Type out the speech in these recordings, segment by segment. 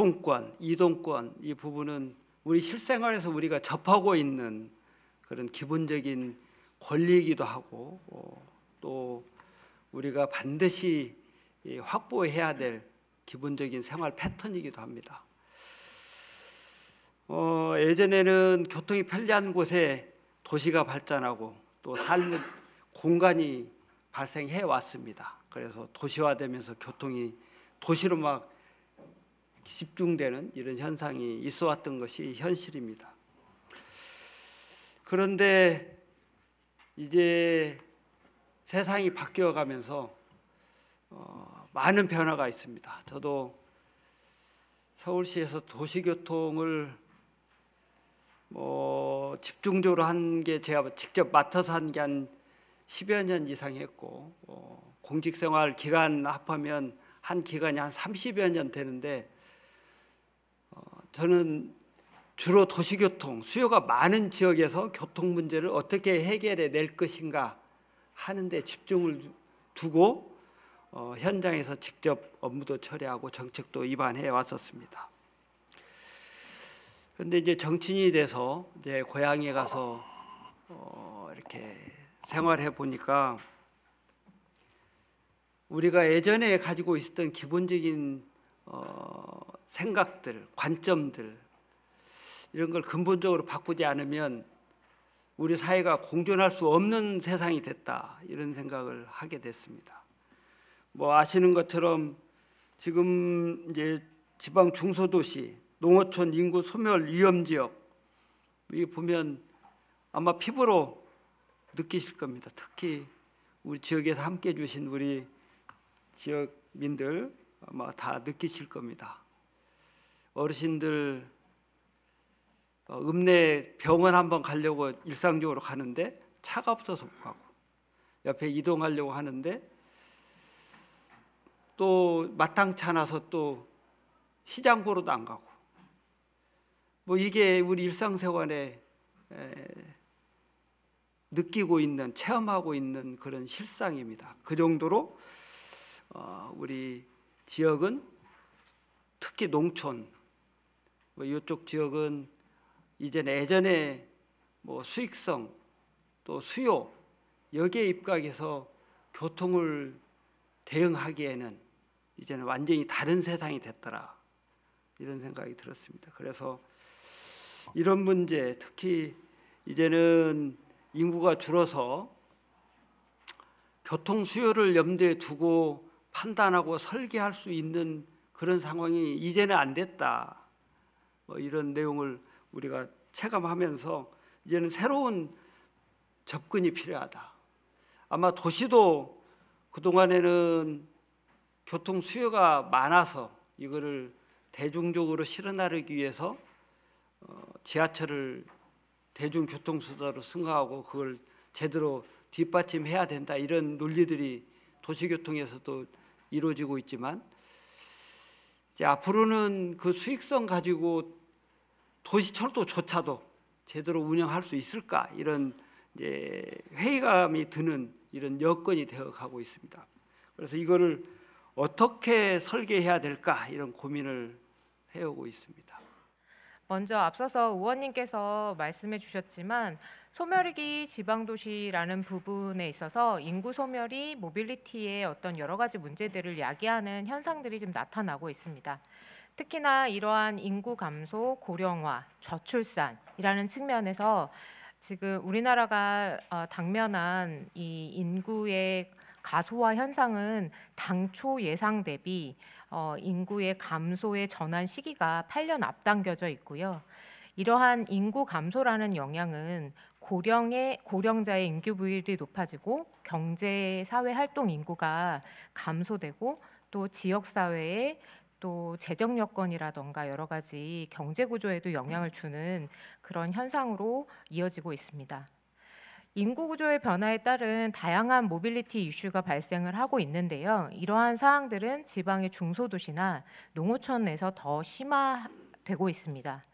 교통권, 이동권 이 부분은 우리 실생활에서 우리가 접하고 있는 그런 기본적인 권리이기도 하고 어, 또 우리가 반드시 확보해야 될 기본적인 생활 패턴이기도 합니다. 어, 예전에는 교통이 편리한 곳에 도시가 발전하고 또 삶의 공간이 발생해 왔습니다. 그래서 도시화되면서 교통이 도시로 막 집중되는 이런 현상이 있어 왔던 것이 현실입니다. 그런데 이제 세상이 바뀌어 가면서 어, 많은 변화가 있습니다. 저도 서울시에서 도시교통을 뭐 집중적으로 한 게 제가 직접 맡아서 한 게 한 10여 년 이상 했고 어, 공직생활 기간 합하면 한 기간이 한 30여 년 되는데 저는 주로 도시교통, 수요가 많은 지역에서 교통 문제를 어떻게 해결해 낼 것인가 하는데 집중을 두고 어, 현장에서 직접 업무도 처리하고 정책도 입안해 왔었습니다. 그런데 이제 정치인이 돼서 이제 고향에 가서 어, 이렇게 생활해 보니까 우리가 예전에 가지고 있었던 기본적인 어, 생각들, 관점들 이런 걸 근본적으로 바꾸지 않으면 우리 사회가 공존할 수 없는 세상이 됐다 이런 생각을 하게 됐습니다. 뭐 아시는 것처럼 지금 이제 지방 중소도시 농어촌 인구 소멸 위험 지역 이 보면 아마 피부로 느끼실 겁니다. 특히 우리 지역에서 함께 해 주신 우리 지역민들 아마 다 느끼실 겁니다. 어르신들 어, 읍내 병원 한번 가려고 일상적으로 가는데 차가 없어서 못 가고 옆에 이동하려고 하는데 또 마땅치 않아서 또 시장 보러도 안 가고 뭐 이게 우리 일상생활에 느끼고 있는 체험하고 있는 그런 실상입니다. 그 정도로 어, 우리 지역은 특히 농촌 뭐 이쪽 지역은 이제 예전에 뭐 수익성 또 수요 여기에 입각해서 교통을 대응하기에는 이제는 완전히 다른 세상이 됐더라 이런 생각이 들었습니다. 그래서 이런 문제 특히 이제는 인구가 줄어서 교통 수요를 염두에 두고 판단하고 설계할 수 있는 그런 상황이 이제는 안 됐다. 뭐 이런 내용을 우리가 체감하면서 이제는 새로운 접근이 필요하다. 아마 도시도 그동안에는 교통 수요가 많아서 이거를 대중적으로 실현하기 위해서 어, 지하철을 대중교통수단으로 승화하고 그걸 제대로 뒷받침해야 된다 이런 논리들이 도시교통에서도 이루어지고 있지만 이제 앞으로는 그 수익성 가지고 도시 철도조차도 제대로 운영할 수 있을까 이런 이제 회의감이 드는 이런 여건이 되어가고 있습니다. 그래서 이거를 어떻게 설계해야 될까 이런 고민을 해오고 있습니다. 먼저 앞서서 의원님께서 말씀해 주셨지만 소멸이기 지방도시라는 부분에 있어서 인구 소멸이 모빌리티의 어떤 여러 가지 문제들을 야기하는 현상들이 지금 나타나고 있습니다. 특히나 이러한 인구 감소, 고령화, 저출산이라는 측면에서 지금 우리나라가 어, 당면한 이 인구의 가소화 현상은 당초 예상 대비 어, 인구의 감소의 전환 시기가 8년 앞당겨져 있고요. 이러한 인구 감소라는 영향은 고령의 고령자의 인구 부율이 높아지고 경제 사회 활동 인구가 감소되고 또 지역 사회에 또 재정 여건이라던가 여러 가지 경제 구조에도 영향을 주는 그런 현상으로 이어지고 있습니다. 인구 구조의 변화에 따른 다양한 모빌리티 이슈가 발생을 하고 있는데요. 이러한 사항들은 지방의 중소도시나 농어촌에서 더 심화되고 있습니다.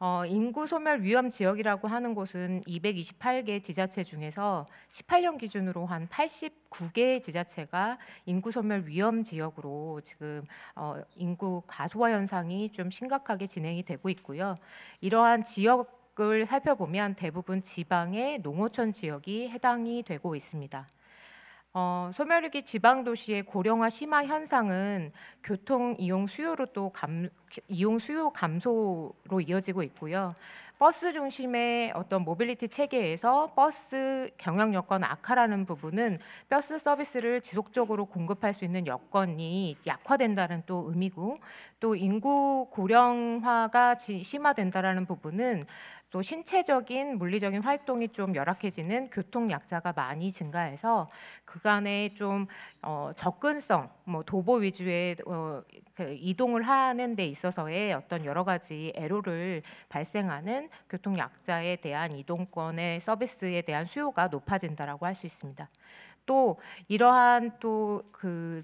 어, 인구 소멸 위험 지역이라고 하는 곳은 228개 지자체 중에서 18년 기준으로 한 89개 지자체가 인구 소멸 위험 지역으로 지금 어, 인구 가소화 현상이 좀 심각하게 진행이 되고 있고요. 이러한 지역 을 살펴보면 대부분 지방의 농어촌 지역이 해당이 되고 있습니다. 어, 소멸위기 지방도시의 고령화 심화 현상은 교통 이용 수요로 또 감, 이용 수요 감소로 이어지고 있고요. 버스 중심의 어떤 모빌리티 체계에서 버스 경영 여건 악화라는 부분은 버스 서비스를 지속적으로 공급할 수 있는 여건이 약화된다는 또 의미고 또 인구 고령화가 심화된다는 부분은 또 신체적인 물리적인 활동이 좀 열악해지는 교통 약자가 많이 증가해서 그간의 좀 어, 접근성, 뭐 도보 위주의 어, 그 이동을 하는 데 있어서의 어떤 여러 가지 애로를 발생하는 교통 약자에 대한 이동권의 서비스에 대한 수요가 높아진다라고 할 수 있습니다. 또 이러한 또그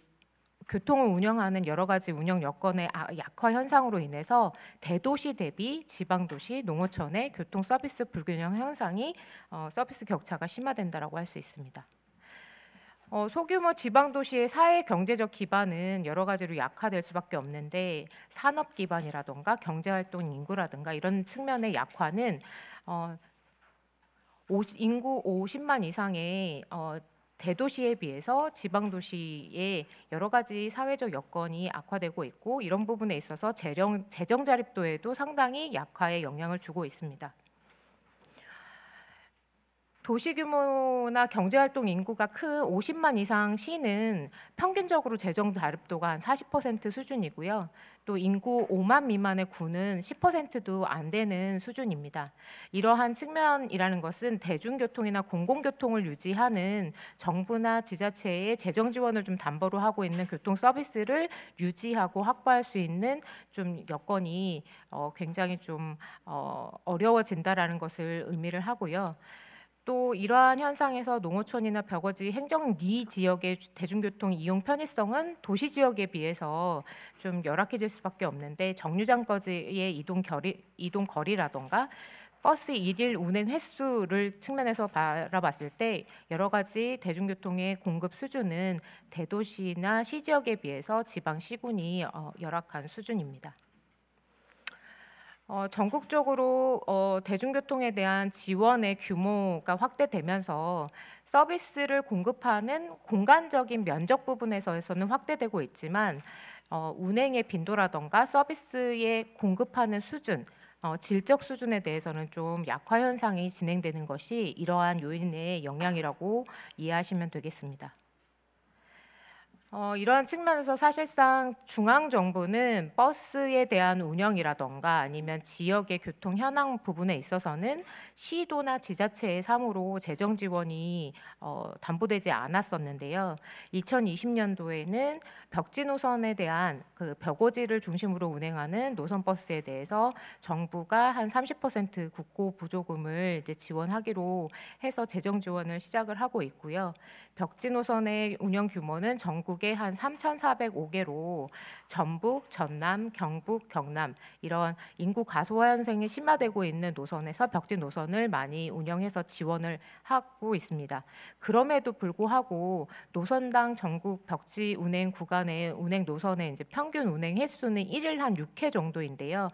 교통을 운영하는 여러 가지 운영 여건의 아, 약화 현상으로 인해서 대도시 대비 지방도시 농어촌의 교통 서비스 불균형 현상이 어, 서비스 격차가 심화된다라고 할 수 있습니다. 어, 소규모 지방도시의 사회 경제적 기반은 여러 가지로 약화될 수밖에 없는데 산업 기반이라던가 경제활동 인구라든가 이런 측면의 약화는 어, 인구 50만 이상의 어, 대도시에 비해서 지방 도시의 여러 가지 사회적 여건이 악화되고 있고 이런 부분에 있어서 재정, 재정 자립도에도 상당히 약화에 영향을 주고 있습니다. 도시 규모나 경제 활동 인구가 큰 50만 이상 시는 평균적으로 재정 자립도가 한40% 수준이고요. 또 인구 5만 미만의 구는 10%도 안 되는 수준입니다. 이러한 측면이라는 것은 대중교통이나 공공교통을 유지하는 정부나 지자체의 재정 지원을 좀 담보로 하고 있는 교통 서비스를 유지하고 확보할 수 있는 좀 여건이 어, 굉장히 좀 어, 어려워진다라는 것을 의미를 하고요. 또 이러한 현상에서 농어촌이나 벽어지 행정 니 지역의 대중교통 이용 편의성은 도시 지역에 비해서 좀 열악해질 수밖에 없는데 정류장까지의 이동 거리 이동 거리라던가 버스 일일 운행 횟수를 측면에서 바라봤을 때 여러 가지 대중교통의 공급 수준은 대도시나 시 지역에 비해서 지방 시군이 어, 열악한 수준입니다. 어, 전국적으로 어, 대중교통에 대한 지원의 규모가 확대되면서 서비스를 공급하는 공간적인 면적 부분에서는 확대되고 있지만 어, 운행의 빈도라던가 서비스에 공급하는 수준 어, 질적 수준에 대해서는 좀 약화 현상이 진행되는 것이 이러한 요인의 영향이라고 이해하시면 되겠습니다. 어, 이러한 측면에서 사실상 중앙 정부는 버스에 대한 운영이라던가 아니면 지역의 교통 현황 부분에 있어서는 시도나 지자체의 사무로 재정 지원이 어, 담보되지 않았었는데요. 2020년도에는 벽지 노선에 대한 그 벽오지를 중심으로 운행하는 노선 버스에 대해서 정부가 한 30% 국고 부조금을 이제 지원하기로 해서 재정 지원을 시작을 하고 있고요. 벽지 노선의 운영 규모는 전국에 한 3,405개로 전북, 전남, 경북, 경남 이런 인구 가소화 현상이 심화되고 있는 노선에서 벽지 노선 노선을 많이 운영해서 지원을 하고 있습니다. 그럼에도 불구하고 노선당 전국 벽지 운행 구간의 운행 노선의 이제 평균 운행 횟수는 1일 한 6회 정도인데요.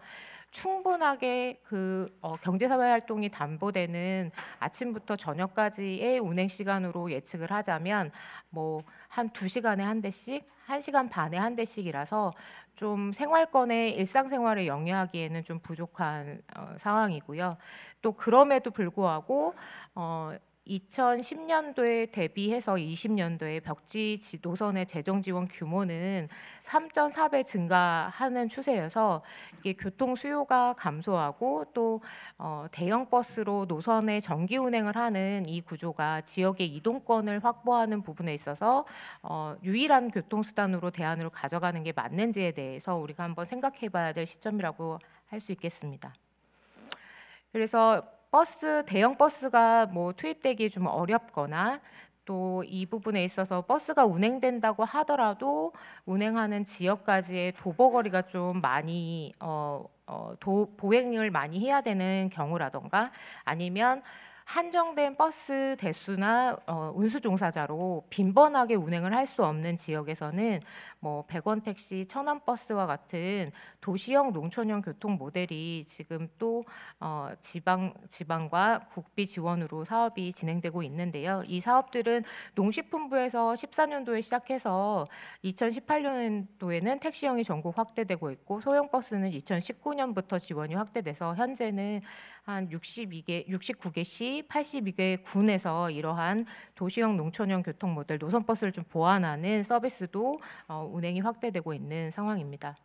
충분하게 그 어, 경제사회 활동이 담보되는 아침부터 저녁까지의 운행 시간으로 예측을 하자면 뭐한 두시간에한 대씩, 한시간 반에 한 대씩이라서 좀생활권에 일상생활에 영위하기에는 좀 부족한 어, 상황이고요. 또 그럼에도 불구하고 어, 2010년도에 대비해서 20년도에 벽지 노선의 재정 지원 규모는 3.4배 증가하는 추세여서 이게 교통 수요가 감소하고 또 어, 대형 버스로 노선의 정기 운행을 하는 이 구조가 지역의 이동권을 확보하는 부분에 있어서 어, 유일한 교통 수단으로 대안으로 가져가는 게 맞는지에 대해서 우리가 한번 생각해봐야 될 시점이라고 할 수 있겠습니다. 그래서 버스 대형 버스가 뭐 투입되기 좀 어렵거나 또 이 부분에 있어서 버스가 운행된다고 하더라도 운행하는 지역까지의 도보거리가 좀 많이 어, 어, 도, 보행을 많이 해야 되는 경우라던가 아니면 한정된 버스 대수나 어, 운수 종사자로 빈번하게 운행을 할 수 없는 지역에서는 뭐 100원 택시, 천0원 버스와 같은 도시형 농촌형 교통 모델이 지금 또 어, 지방 지방과 국비 지원으로 사업이 진행되고 있는데요. 이 사업들은 농식품부에서 14년도에 시작해서 2018년도에는 택시형이 전국 확대되고 있고 소형 버스는 2019년부터 지원이 확대돼서 현재는 한 62개, 69개 시, 82개 군에서 이러한 도시형 농촌형 교통 모델 노선 버스를 좀 보완하는 서비스도 어, 운행이 확대되고 있는 상황입니다.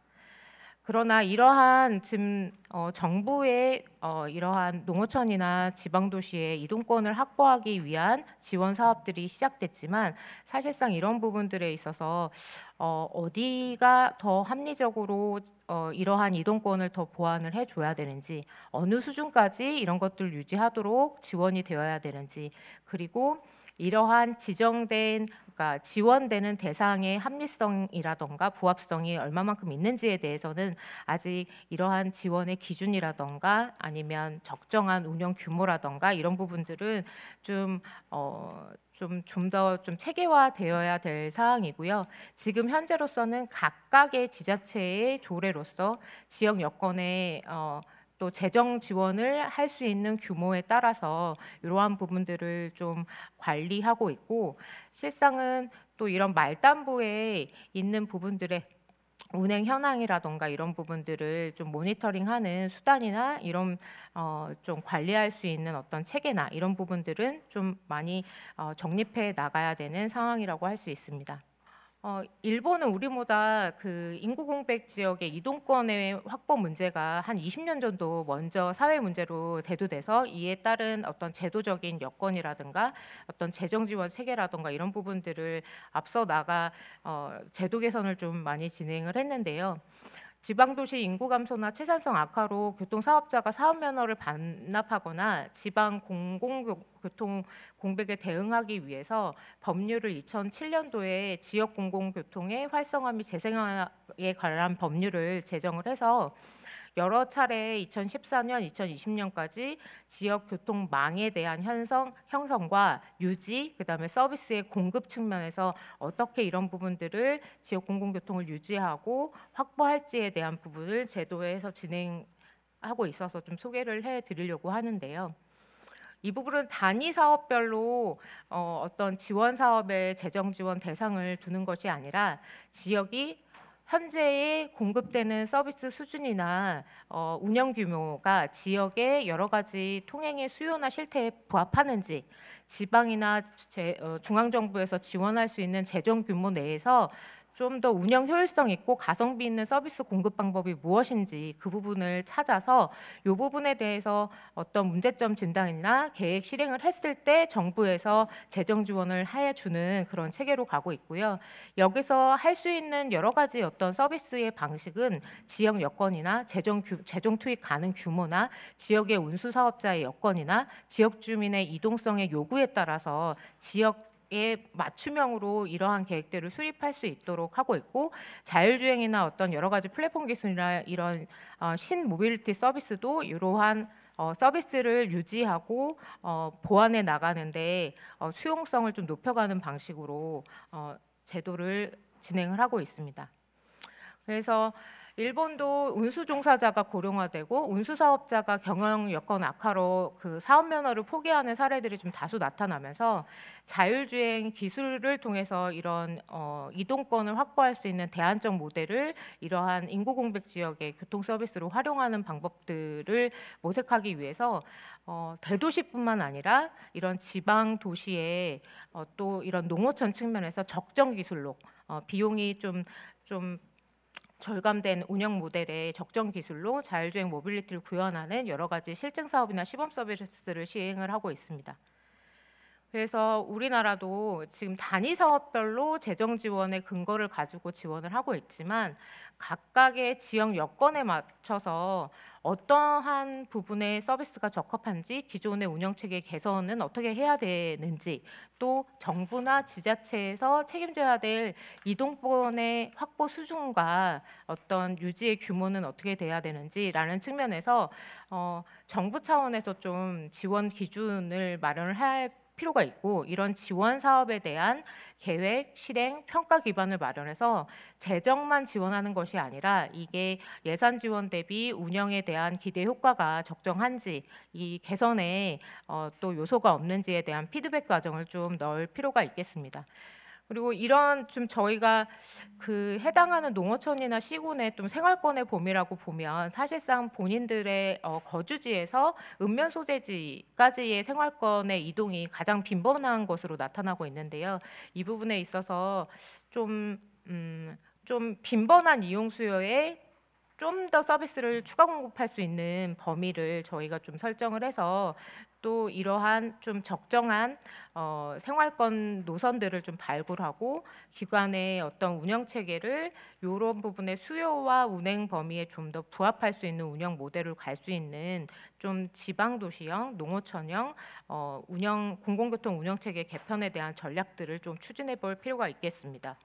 그러나 이러한 지금 어, 정부의 어, 이러한 농어촌이나 지방도시의 이동권을 확보하기 위한 지원 사업들이 시작됐지만 사실상 이런 부분들에 있어서 어, 어디가 더 합리적으로 어, 이러한 이동권을 더 보완을 해줘야 되는지 어느 수준까지 이런 것들 유지하도록 지원이 되어야 되는지 그리고 이러한 지정된 그러니까 지원되는 대상의 합리성이라던가 부합성이 얼마만큼 있는지에 대해서는 아직 이러한 지원의 기준이라던가 아니면 적정한 운영 규모라던가 이런 부분들은 좀 어, 좀 좀 더좀 좀 체계화되어야 될 사항이고요. 지금 현재로서는 각각의 지자체의 조례로서 지역 여건에 어, 또 재정 지원을 할 수 있는 규모에 따라서 이러한 부분들을 좀 관리하고 있고 실상은 또 이런 말단부에 있는 부분들의 운행 현황이라던가 이런 부분들을 좀 모니터링하는 수단이나 이런 어, 좀 관리할 수 있는 어떤 체계나 이런 부분들은 좀 많이 어, 정립해 나가야 되는 상황이라고 할 수 있습니다. 어, 일본은 우리보다 그 인구 공백 지역의 이동권의 확보 문제가 한 20년 전도 먼저 사회 문제로 대두돼서 이에 따른 어떤 제도적인 여건이라든가 어떤 재정 지원 체계라든가 이런 부분들을 앞서 나가 어, 제도 개선을 좀 많이 진행을 했는데요. 지방도시 인구 감소나 채산성 악화로 교통사업자가 사업 면허를 반납하거나 지방 공공교통 공백에 대응하기 위해서 법률을 2007년도에 지역 공공교통의 활성화 및재생에 관한 법률을 제정을 해서 여러 차례 2014년, 2020년까지 지역 교통망에 대한 현성, 형성과 유지, 그다음에 서비스의 공급 측면에서 어떻게 이런 부분들을 지역 공공교통을 유지하고 확보할지에 대한 부분을 제도에서 진행하고 있어서 좀 소개를 해드리려고 하는데요. 이 부분은 단위 사업별로 어, 떤 지원 사업의 재정 지원 대상을 두는 것이 아니라 지역이 현재의 공급되는 서비스 수준이나 어, 운영 규모가 지역의 여러 가지 통행의 수요나 실태에 부합하는지 지방이나 어, 중앙정부에서 지원할 수 있는 재정 규모 내에서 좀더 운영 효율성 있고 가성비 있는 서비스 공급 방법이 무엇인지 그 부분을 찾아서 이 부분에 대해서 어떤 문제점 진단이나 계획 실행을 했을 때 정부에서 재정 지원을 하여 주는 그런 체계로 가고 있고요. 여기서 할 수 있는 여러 가지 어떤 서비스의 방식은 지역 여건이나 재정 규, 재정 투입 가능 규모나 지역의 운수 사업자의 여건이나 지역 주민의 이동성의 요구에 따라서 지역 에 맞춤형으로 이러한 계획들을 수립할 수 있도록 하고 있고 자율주행이나 어떤 여러 가지 플랫폼 기술이나 이런 어, 신모빌리티 서비스도 이러한 어, 서비스를 유지하고 어, 보완해 나가는데 어, 수용성을 좀 높여가는 방식으로 어, 제도를 진행을 하고 있습니다. 그래서 일본도 운수 종사자가 고령화되고 운수 사업자가 경영 여건 악화로 그 사업 면허를 포기하는 사례들이 좀 다수 나타나면서 자율주행 기술을 통해서 이런 어, 이동권을 확보할 수 있는 대안적 모델을 이러한 인구 공백 지역의 교통 서비스로 활용하는 방법들을 모색하기 위해서 어, 대도시뿐만 아니라 이런 지방 도시에 어, 또 이런 농어촌 측면에서 적정 기술로 어, 비용이 좀좀 절감된 운영 모델의 적정 기술로 자율주행 모빌리티를 구현하는 여러 가지 실증 사업이나 시범 서비스를 시행을 하고 있습니다. 그래서 우리나라도 지금 단위 사업별로 재정 지원의 근거를 가지고 지원을 하고 있지만 각각의 지역 여건에 맞춰서 어떠한 부분의 서비스가 적합한지 기존의 운영 체계 개선은 어떻게 해야 되는지 또 정부나 지자체에서 책임져야 될 이동권의 확보 수준과 어떤 유지의 규모는 어떻게 돼야 되는지라는 측면에서 어, 정부 차원에서 좀 지원 기준을 마련을 할 필요가 있고 이런 지원 사업에 대한 계획, 실행, 평가 기반을 마련해서 재정만 지원하는 것이 아니라 이게 예산 지원 대비 운영에 대한 기대 효과가 적정한지 이 개선에 어, 또 요소가 없는지에 대한 피드백 과정을 좀 넣을 필요가 있겠습니다. 그리고 이런 좀 저희가 그 해당하는 농어촌이나 시군의 좀 생활권의 범위라고 보면 사실상 본인들의 어, 거주지에서 읍면 소재지까지의 생활권의 이동이 가장 빈번한 것으로 나타나고 있는데요. 이 부분에 있어서 좀 음, 좀 빈번한 이용 수요에 좀 더 서비스를 추가 공급할 수 있는 범위를 저희가 좀 설정을 해서 또 이러한 좀 적정한 어, 생활권 노선들을 좀 발굴하고 기관의 어떤 운영 체계를 이런 부분의 수요와 운행 범위에 좀 더 부합할 수 있는 운영 모델을 갈 수 있는 좀 지방 도시형, 농어촌형 어, 운영 공공교통 운영 체계 개편에 대한 전략들을 좀 추진해 볼 필요가 있겠습니다.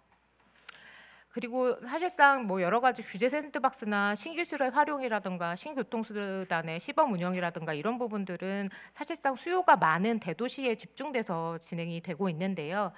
그리고 사실상 뭐 여러 가지 규제 센터박스나 신기술의 활용이라든가 신교통수단의 시범 운영이라든가 이런 부분들은 사실상 수요가 많은 대도시에 집중돼서 진행이 되고 있는데요.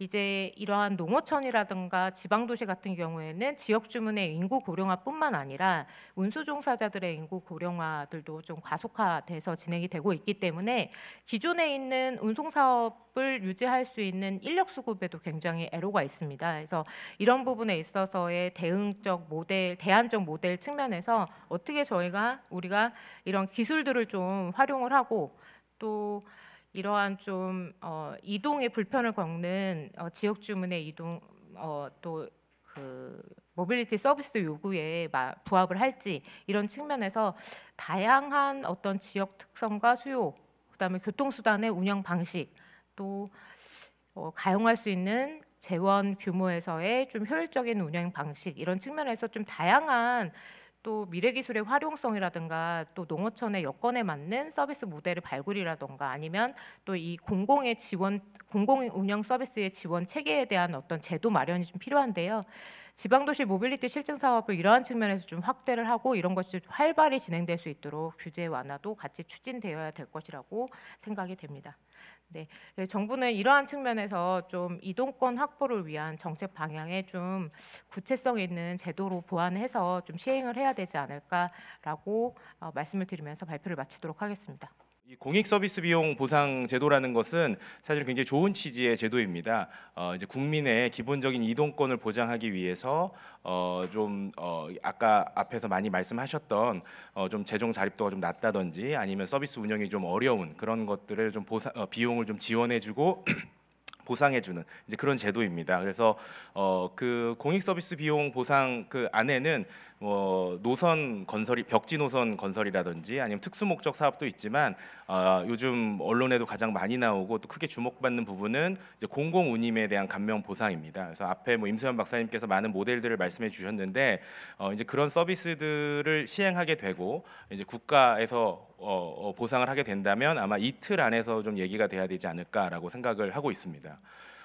이제 이러한 농어촌이라든가 지방도시 같은 경우에는 지역 주문의 인구 고령화뿐만 아니라 운수 종사자들의 인구 고령화들도 좀 과속화돼서 진행이 되고 있기 때문에 기존에 있는 운송 사업을 유지할 수 있는 인력 수급에도 굉장히 애로가 있습니다. 그래서 이런 부분에 있어서의 대응적 모델, 대안적 모델 측면에서 어떻게 저희가 우리가 이런 기술들을 좀 활용을 하고 또 이러한 좀 어, 이동의 불편을 겪는 어, 지역 주문의 이동 어, 또 그 모빌리티 서비스 요구에 부합을 할지 이런 측면에서 다양한 어떤 지역 특성과 수요 그다음에 교통수단의 운영 방식 또 어, 가용할 수 있는 재원 규모에서의 좀 효율적인 운영 방식 이런 측면에서 좀 다양한 또 미래 기술의 활용성이라든가 또 농어촌의 여건에 맞는 서비스 모델을 발굴이라든가 아니면 또 이 공공의 지원 공공 운영 서비스의 지원 체계에 대한 어떤 제도 마련이 좀 필요한데요. 지방도시 모빌리티 실증 사업을 이러한 측면에서 좀 확대를 하고 이런 것이 활발히 진행될 수 있도록 규제 완화도 같이 추진되어야 될 것이라고 생각이 됩니다. 네, 예, 정부는 이러한 측면에서 좀 이동권 확보를 위한 정책 방향에 좀 구체성 있는 제도로 보완해서 좀 시행을 해야 되지 않을까라고 어, 말씀을 드리면서 발표를 마치도록 하겠습니다. 이 공익 서비스 비용 보상 제도라는 것은 사실 굉장히 좋은 취지의 제도입니다. 어, 이제 국민의 기본적인 이동권을 보장하기 위해서 어, 좀 어, 아까 앞에서 많이 말씀하셨던 어, 좀 재정 자립도가 좀 낮다든지 아니면 서비스 운영이 좀 어려운 그런 것들을 좀 보상 어, 비용을 좀 지원해주고 보상해주는 이제 그런 제도입니다. 그래서 어, 그 공익 서비스 비용 보상 그 안에는 뭐 노선 건설이 벽지 노선 건설이라든지 아니면 특수 목적 사업도 있지만 어, 요즘 언론에도 가장 많이 나오고 또 크게 주목받는 부분은 이제 공공 운임에 대한 감면 보상입니다. 그래서 앞에 뭐 임수현 박사님께서 많은 모델들을 말씀해 주셨는데 어, 이제 그런 서비스들을 시행하게 되고 이제 국가에서 어, 어, 보상을 하게 된다면 아마 이틀 안에서 좀 얘기가 돼야 되지 않을까라고 생각을 하고 있습니다.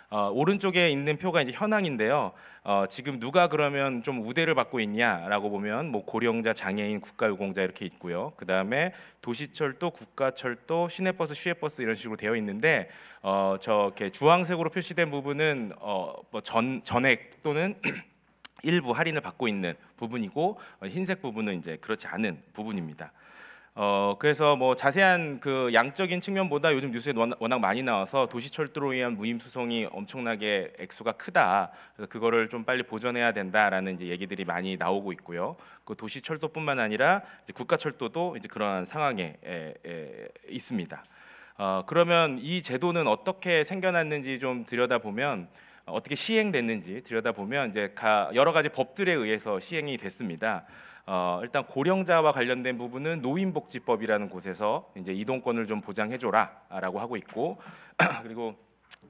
어, 오른쪽에 있는 표가 이제 현황인데요. 어, 지금 누가 그러면 좀 우대를 받고 있냐라고 보면 뭐 고령자, 장애인, 국가유공자 이렇게 있고요. 그 다음에 도시철도, 국가철도, 시내버스, 시외버스 이런 식으로 되어 있는데 어, 저렇게 주황색으로 표시된 부분은 어, 뭐 전, 전액 또는 일부 할인을 받고 있는 부분이고 흰색 부분은 이제 그렇지 않은 부분입니다. 어, 그래서 뭐 자세한 그 양적인 측면보다 요즘 뉴스에 워낙 많이 나와서 도시 철도로 인한 무임 수송이 엄청나게 액수가 크다. 그래서 그거를 좀 빨리 보전해야 된다라는 이제 얘기들이 많이 나오고 있고요. 그 도시 철도뿐만 아니라 국가 철도도 이제 그러한 상황에 에, 에, 있습니다. 어, 그러면 이 제도는 어떻게 생겨났는지 좀 들여다보면 어, 어떻게 시행됐는지 들여다보면 이제 가, 여러 가지 법들에 의해서 시행이 됐습니다. 어, 일단 고령자와 관련된 부분은 노인복지법이라는 곳에서 이제 이동권을 좀 보장해줘라라고 하고 있고 그리고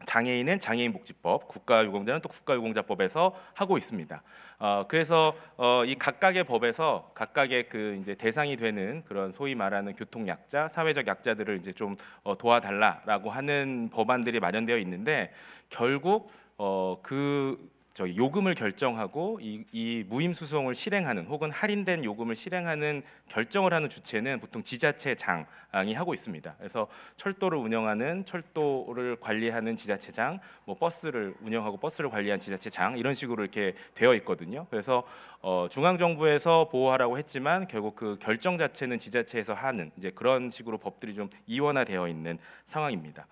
장애인은 장애인복지법, 국가유공자는 또 국가유공자법에서 하고 있습니다. 어, 그래서 어, 이 각각의 법에서 각각의 그 이제 대상이 되는 그런 소위 말하는 교통약자, 사회적 약자들을 이제 좀 어, 도와달라라고 하는 법안들이 마련되어 있는데 결국 어, 그 저기 요금을 결정하고 이, 이 무임 수송을 실행하는 혹은 할인된 요금을 실행하는 결정을 하는 주체는 보통 지자체장이 하고 있습니다. 그래서 철도를 운영하는 철도를 관리하는 지자체장, 뭐 버스를 운영하고 버스를 관리한 지자체장 이런 식으로 이렇게 되어 있거든요. 그래서 어, 중앙 정부에서 보호하라고 했지만 결국 그 결정 자체는 지자체에서 하는 이제 그런 식으로 법들이 좀 이원화되어 있는 상황입니다.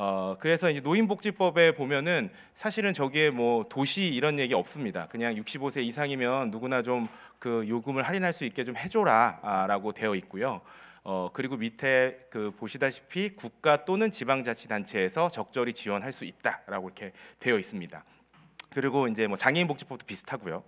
어, 그래서 이제 노인복지법에 보면은 사실은 저기에 뭐 도시 이런 얘기 없습니다. 그냥 65세 이상이면 누구나 좀 그 요금을 할인할 수 있게 좀 해줘라라고 아, 되어 있고요. 어, 그리고 밑에 그 보시다시피 국가 또는 지방자치단체에서 적절히 지원할 수 있다라고 이렇게 되어 있습니다. 그리고 이제 뭐 장애인복지법도 비슷하고요.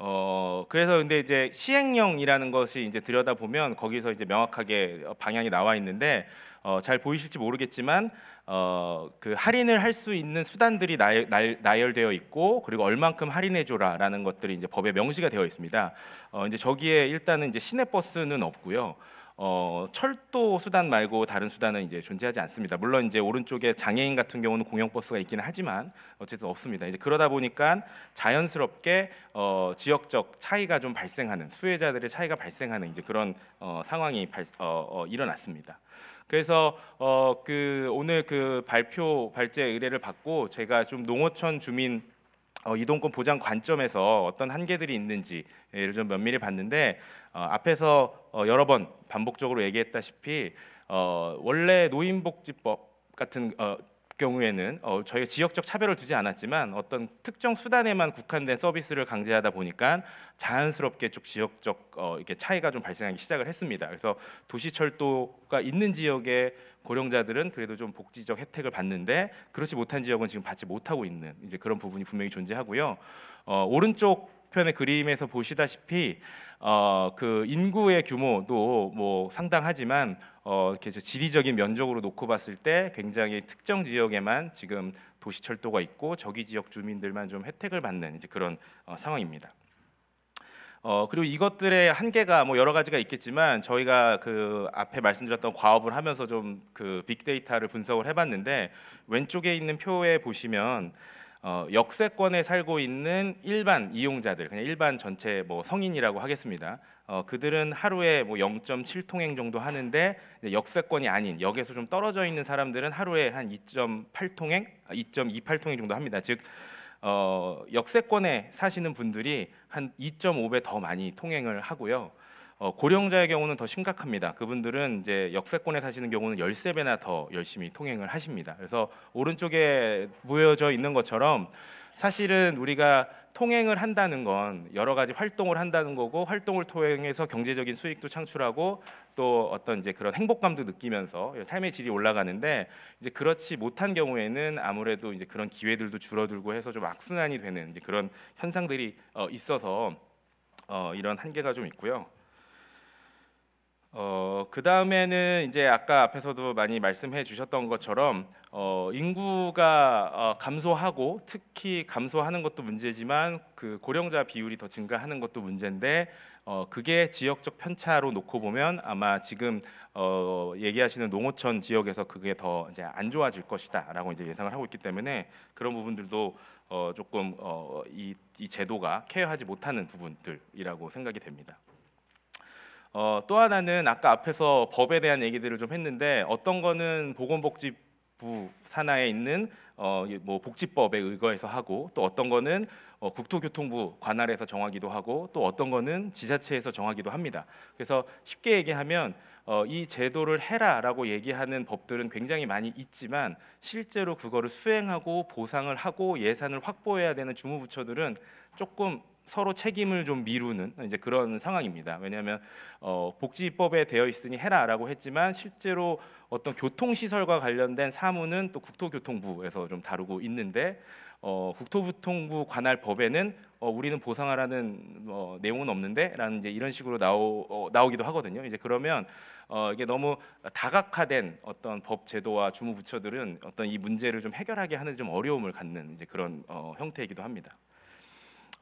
어 그래서 근데 이제 시행령이라는 것이 이제 들여다 보면 거기서 이제 명확하게 방향이 나와 있는데 어, 잘 보이실지 모르겠지만 어, 그 할인을 할 수 있는 수단들이 나, 열되어 있고 그리고 얼만큼 할인해 줘라라는 것들이 이제 법에 명시가 되어 있습니다. 어, 이제 저기에 일단은 이제 시내 버스는 없고요. 어, 철도 수단 말고 다른 수단은 이제 존재하지 않습니다. 물론 이제 오른쪽에 장애인 같은 경우는 공영 버스가 있기는 하지만 어쨌든 없습니다. 이제 그러다 보니까 자연스럽게 어, 지역적 차이가 좀 발생하는 수혜자들의 차이가 발생하는 이제 그런 어, 상황이 발, 어, 어, 일어났습니다. 그래서 어, 그 오늘 그 발표 발제 의뢰를 받고 제가 좀 농어촌 주민 어, 이동권 보장 관점에서 어떤 한계들이 있는지 예를 좀 면밀히 봤는데 어, 앞에서 어, 여러 번 반복적으로 얘기했다시피 어, 원래 노인복지법 같은 어, 경우에는 어, 저희가 지역적 차별을 두지 않았지만 어떤 특정 수단에만 국한된 서비스를 강제하다 보니까 자연스럽게 좀 지역적 어, 이렇게 차이가 좀 발생하기 시작을 했습니다. 그래서 도시철도가 있는 지역의 고령자들은 그래도 좀 복지적 혜택을 받는데 그렇지 못한 지역은 지금 받지 못하고 있는 이제 그런 부분이 분명히 존재하고요. 어, 오른쪽 편의 그림에서 보시다시피 어, 그 인구의 규모도 뭐 상당하지만 어, 이렇게 지리적인 면적으로 놓고 봤을 때 굉장히 특정 지역에만 지금 도시 철도가 있고 저기 지역 주민들만 좀 혜택을 받는 이제 그런 어, 상황입니다. 어, 그리고 이것들의 한계가 뭐 여러 가지가 있겠지만 저희가 그 앞에 말씀드렸던 과업을 하면서 좀 그 빅데이터를 분석을 해봤는데 왼쪽에 있는 표에 보시면 어, 역세권에 살고 있는 일반 이용자들 그냥 일반 전체 뭐 성인이라고 하겠습니다. 어, 그들은 하루에 뭐 0.7통행 정도 하는데 역세권이 아닌 역에서 좀 떨어져 있는 사람들은 하루에 한 2.8통행, 2.28통행 아, 정도 합니다. 즉 어, 역세권에 사시는 분들이 한 2.5배 더 많이 통행을 하고요. 어, 고령자의 경우는 더 심각합니다. 그분들은 이제 역세권에 사시는 경우는 13배나 더 열심히 통행을 하십니다. 그래서 오른쪽에 보여져 있는 것처럼 사실은 우리가 통행을 한다는 건 여러 가지 활동을 한다는 거고 활동을 통해서 경제적인 수익도 창출하고 또 어떤 이제 그런 행복감도 느끼면서 삶의 질이 올라가는데 이제 그렇지 못한 경우에는 아무래도 이제 그런 기회들도 줄어들고 해서 좀 악순환이 되는 이제 그런 현상들이 어, 있어서 어, 이런 한계가 좀 있고요. 어, 그 다음에는 이제 아까 앞에서도 많이 말씀해 주셨던 것처럼 어, 인구가 어, 감소하고 특히 감소하는 것도 문제지만 그 고령자 비율이 더 증가하는 것도 문제인데 어, 그게 지역적 편차로 놓고 보면 아마 지금 어, 얘기하시는 농어촌 지역에서 그게 더 이제 안 좋아질 것이다라고 이제 예상을 하고 있기 때문에 그런 부분들도 어, 조금 어, 이, 이 제도가 케어하지 못하는 부분들이라고 생각이 됩니다. 어, 또 하나는 아까 앞에서 법에 대한 얘기들을 좀 했는데 어떤 거는 보건복지 부 산하에 있는 어, 뭐 복지법에 의거해서 하고 또 어떤 거는 어, 국토교통부 관할에서 정하기도 하고 또 어떤 거는 지자체에서 정하기도 합니다. 그래서 쉽게 얘기하면 어, 이 제도를 해라라고 얘기하는 법들은 굉장히 많이 있지만 실제로 그거를 수행하고 보상을 하고 예산을 확보해야 되는 주무부처들은 조금 서로 책임을 좀 미루는 이제 그런 상황입니다. 왜냐하면 어, 복지법에 되어 있으니 해라라고 했지만 실제로 어떤 교통시설과 관련된 사무는 또 국토교통부에서 좀 다루고 있는데 어, 국토교통부 관할 법에는 어, 우리는 보상하라는 어, 내용은 없는데라는 이제 이런 식으로 나오 어, 나오기도 하거든요. 이제 그러면 어, 이게 너무 다각화된 어떤 법 제도와 주무부처들은 어떤 이 문제를 좀 해결하게 하는 좀 어려움을 갖는 이제 그런 어, 형태이기도 합니다.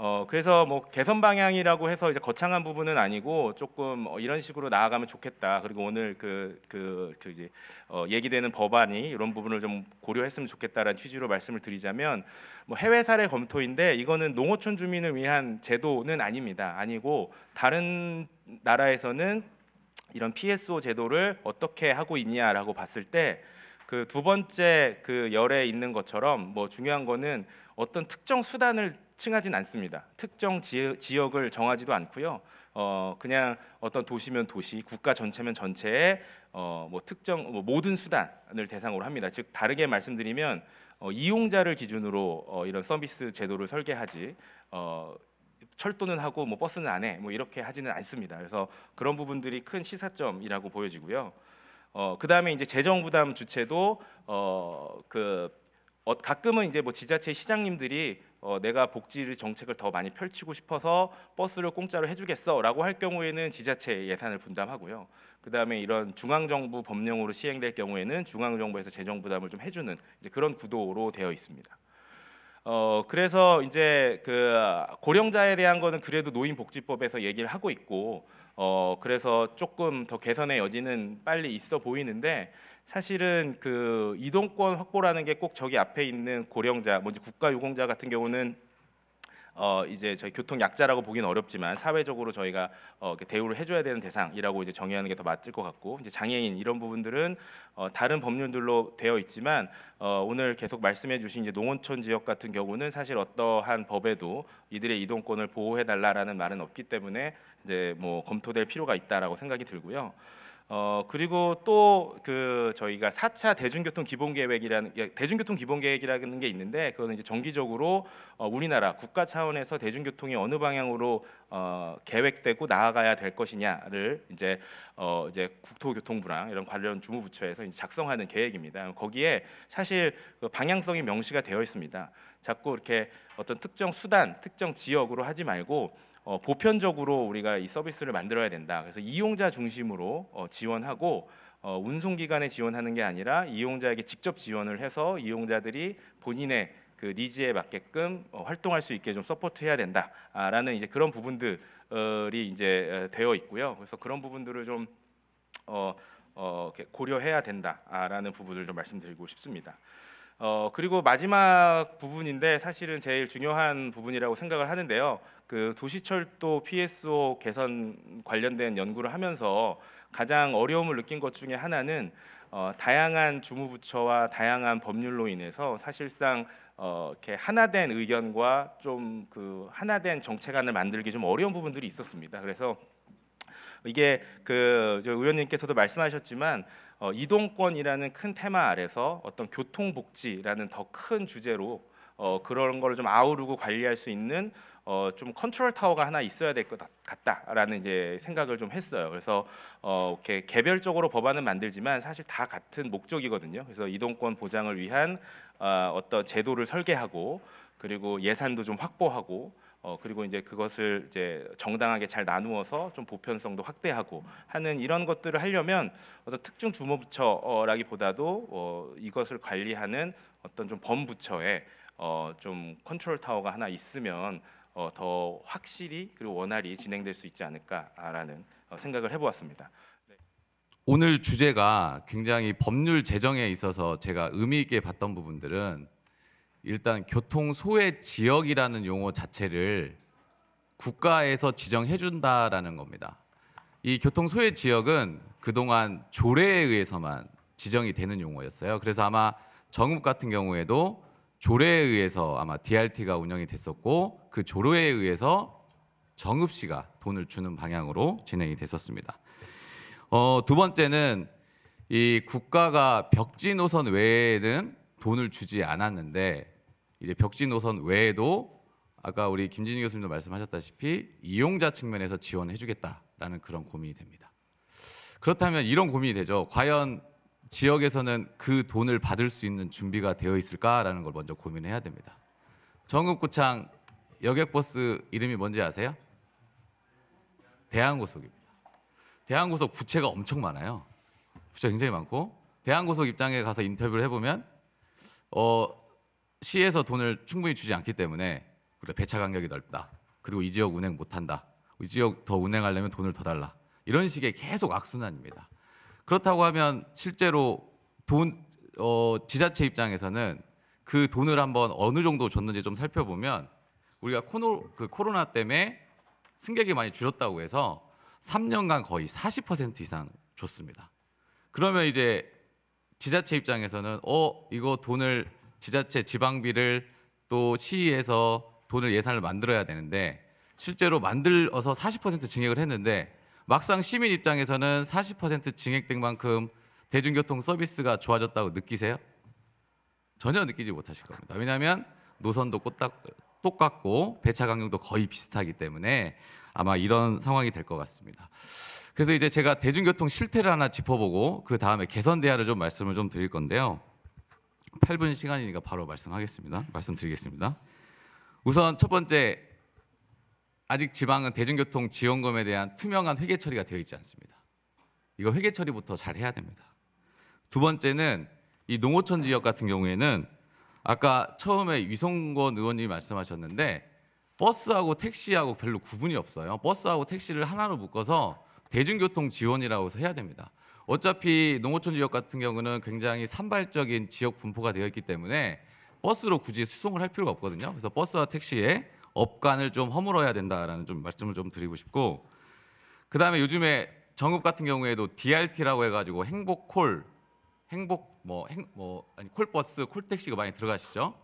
어 그래서 뭐 개선 방향이라고 해서 이제 거창한 부분은 아니고 조금 어, 이런 식으로 나아가면 좋겠다. 그리고 오늘 그그 그, 그 이제 어, 얘기되는 법안이 이런 부분을 좀 고려했으면 좋겠다라는 취지로 말씀을 드리자면 뭐 해외 사례 검토인데 이거는 농어촌 주민을 위한 제도는 아닙니다. 아니고 다른 나라에서는 이런 PSO 제도를 어떻게 하고 있냐라고 봤을 때 그 두 번째 그 열에 있는 것처럼 뭐 중요한 거는 어떤 특정 수단을 층하진 않습니다. 특정 지역, 을 정하지도 않고요. 어, 그냥 어떤 도시면 도시, 국가 전체면 전체의 어, 뭐 특정 뭐 모든 수단을 대상으로 합니다. 즉 다르게 말씀드리면 어, 이용자를 기준으로 어, 이런 서비스 제도를 설계하지 어, 철도는 하고 뭐 버스는 안 해. 뭐 이렇게 하지는 않습니다. 그래서 그런 부분들이 큰 시사점이라고 보여지고요. 어, 그다음에 이제 재정 부담 주체도 어, 그 어, 가끔은 이제 뭐 지자체 시장님들이 어, 내가 복지 정책을 더 많이 펼치고 싶어서 버스를 공짜로 해주겠어라고 할 경우에는 지자체 예산을 분담하고요. 그 다음에 이런 중앙정부 법령으로 시행될 경우에는 중앙정부에서 재정 부담을 좀 해주는 그런 구도로 되어 있습니다. 어 그래서 이제 그 고령자에 대한 거는 그래도 노인복지법에서 얘기를 하고 있고 어 그래서 조금 더 개선의 여지는 빨리 있어 보이는데 사실은 그 이동권 확보라는 게 꼭 저기 앞에 있는 고령자, 뭐지 국가 유공자 같은 경우는 어 이제 저희 교통 약자라고 보기는 어렵지만 사회적으로 저희가 어 대우를 해줘야 되는 대상이라고 이제 정의하는 게 더 맞을 것 같고 이제 장애인 이런 부분들은 어 다른 법률들로 되어 있지만 어 오늘 계속 말씀해주신 이제 농원촌 지역 같은 경우는 사실 어떠한 법에도 이들의 이동권을 보호해달라라는 말은 없기 때문에 이제 뭐 검토될 필요가 있다라고 생각이 들고요. 어 그리고 또 그 저희가 4차 대중교통 기본 계획이라는 예, 대중교통 기본 계획이라는 게 있는데 그거는 이제 정기적으로 어, 우리나라 국가 차원에서 대중교통이 어느 방향으로 어, 계획되고 나아가야 될 것이냐를 이제 어, 이제 국토교통부랑 이런 관련 주무부처에서 작성하는 계획입니다. 거기에 사실 그 방향성이 명시가 되어 있습니다. 자꾸 이렇게 어떤 특정 수단, 특정 지역으로 하지 말고 어, 보편적으로 우리가 이 서비스를 만들어야 된다. 그래서 이용자 중심으로 어, 지원하고 어, 운송기관에 지원하는 게 아니라 이용자에게 직접 지원을 해서 이용자들이 본인의 그 니즈에 맞게끔 어, 활동할 수 있게 좀 서포트해야 된다라는 이제 그런 부분들이 이제 어, 되어 있고요. 그래서 그런 부분들을 좀 어, 고려해야 된다라는 부분을 좀 말씀드리고 싶습니다. 어, 그리고 마지막 부분인데 사실은 제일 중요한 부분이라고 생각을 하는데요. 그 도시철도 PSO 개선 관련된 연구를 하면서 가장 어려움을 느낀 것 중에 하나는 어, 다양한 주무부처와 다양한 법률로 인해서 사실상 어, 이렇게 하나된 의견과 좀 그 하나된 정책안을 만들기 좀 어려운 부분들이 있었습니다. 그래서 이게 그 의원님께서도 말씀하셨지만 어, 이동권이라는 큰 테마 아래서 어떤 교통복지라는 더 큰 주제로 어, 그런 거를 좀 아우르고 관리할 수 있는 어, 좀 컨트롤 타워가 하나 있어야 될 것 같다라는 이제 생각을 좀 했어요. 그래서 어, 이렇게 개별적으로 법안은 만들지만 사실 다 같은 목적이거든요. 그래서 이동권 보장을 위한 어, 어떤 제도를 설계하고 그리고 예산도 좀 확보하고 어, 그리고 이제 그것을 이제 정당하게 잘 나누어서 좀 보편성도 확대하고 하는 이런 것들을 하려면 어떤 특정 주무부처라기보다도 어, 이것을 관리하는 어떤 좀 범부처에 어, 좀 컨트롤 타워가 하나 있으면 어, 더 확실히 그리고 원활히 진행될 수 있지 않을까라는 어, 생각을 해보았습니다. 네. 오늘 주제가 굉장히 법률 제정에 있어서 제가 의미 있게 봤던 부분들은 일단 교통 소외 지역이라는 용어 자체를 국가에서 지정해 준다라는 겁니다. 이 교통 소외 지역은 그동안 조례에 의해서만 지정이 되는 용어였어요. 그래서 아마 정읍 같은 경우에도 조례에 의해서 아마 DRT가 운영이 됐었고 그 조례에 의해서 정읍시가 돈을 주는 방향으로 진행이 됐었습니다. 어, 두 번째는 이 국가가 벽지 노선 외에는 돈을 주지 않았는데 이제 벽지 노선 외에도 아까 우리 김진희 교수님도 말씀하셨다시피 이용자 측면에서 지원해 주겠다라는 그런 고민이 됩니다. 그렇다면 이런 고민이 되죠. 과연 지역에서는 그 돈을 받을 수 있는 준비가 되어 있을까라는 걸 먼저 고민해야 됩니다. 정읍구창 여객버스 이름이 뭔지 아세요? 대한고속입니다. 대한고속 부채가 엄청 많아요. 부채 굉장히 많고 대한고속 입장에 가서 인터뷰를 해보면 어, 시에서 돈을 충분히 주지 않기 때문에 우리가 배차 간격이 넓다. 그리고 이 지역 운행 못한다. 이 지역 더 운행하려면 돈을 더 달라. 이런 식의 계속 악순환입니다. 그렇다고 하면 실제로 돈 어, 지자체 입장에서는 그 돈을 한번 어느 정도 줬는지 좀 살펴보면 우리가 코노, 그 코로나 때문에 승객이 많이 줄었다고 해서 3년간 거의 40% 이상 줬습니다. 그러면 이제 지자체 입장에서는 어 이거 돈을 지자체 지방비를 또 시에서 돈을 예산을 만들어야 되는데 실제로 만들어서 40% 증액을 했는데 막상 시민 입장에서는 40% 증액된 만큼 대중교통 서비스가 좋아졌다고 느끼세요? 전혀 느끼지 못하실 겁니다. 왜냐하면 노선도 꼬딱, 똑같고 배차 강격도 거의 비슷하기 때문에 아마 이런 상황이 될 것 같습니다. 그래서 이제 제가 대중교통 실태를 하나 짚어보고 그 다음에 개선 대안을 좀 말씀을 좀 드릴 건데요. 8분 시간이니까 바로 말씀하겠습니다. 말씀드리겠습니다. 우선 첫 번째 아직 지방은 대중교통 지원금에 대한 투명한 회계 처리가 되어 있지 않습니다. 이거 회계 처리부터 잘 해야 됩니다. 두 번째는 이 농어촌 지역 같은 경우에는 아까 처음에 위성권 의원님이 말씀하셨는데 버스하고 택시하고 별로 구분이 없어요. 버스하고 택시를 하나로 묶어서 대중교통 지원이라고 해서 해야 됩니다. 어차피 농어촌 지역 같은 경우는 굉장히 산발적인 지역 분포가 되어 있기 때문에 버스로 굳이 수송을 할 필요가 없거든요. 그래서 버스와 택시에 업간을 좀 허물어야 된다라는 좀 말씀을 좀 드리고 싶고 그다음에 요즘에 정읍 같은 경우에도 DRT라고 해가지고 행복콜, 행복 뭐, 행, 뭐 아니 콜버스, 콜택시가 많이 들어가시죠.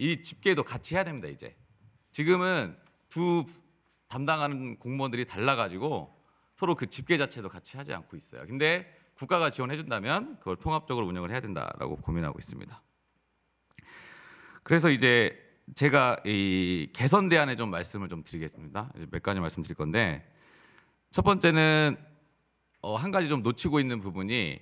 이 집계도 같이 해야 됩니다 이제. 지금은 두 담당하는 공무원들이 달라가지고 서로 그 집계 자체도 같이 하지 않고 있어요. 근데 국가가 지원해준다면 그걸 통합적으로 운영을 해야 된다라고 고민하고 있습니다. 그래서 이제 제가 이 개선 대안에 좀 말씀을 좀 드리겠습니다. 몇 가지 말씀드릴 건데 첫 번째는 어한 가지 좀 놓치고 있는 부분이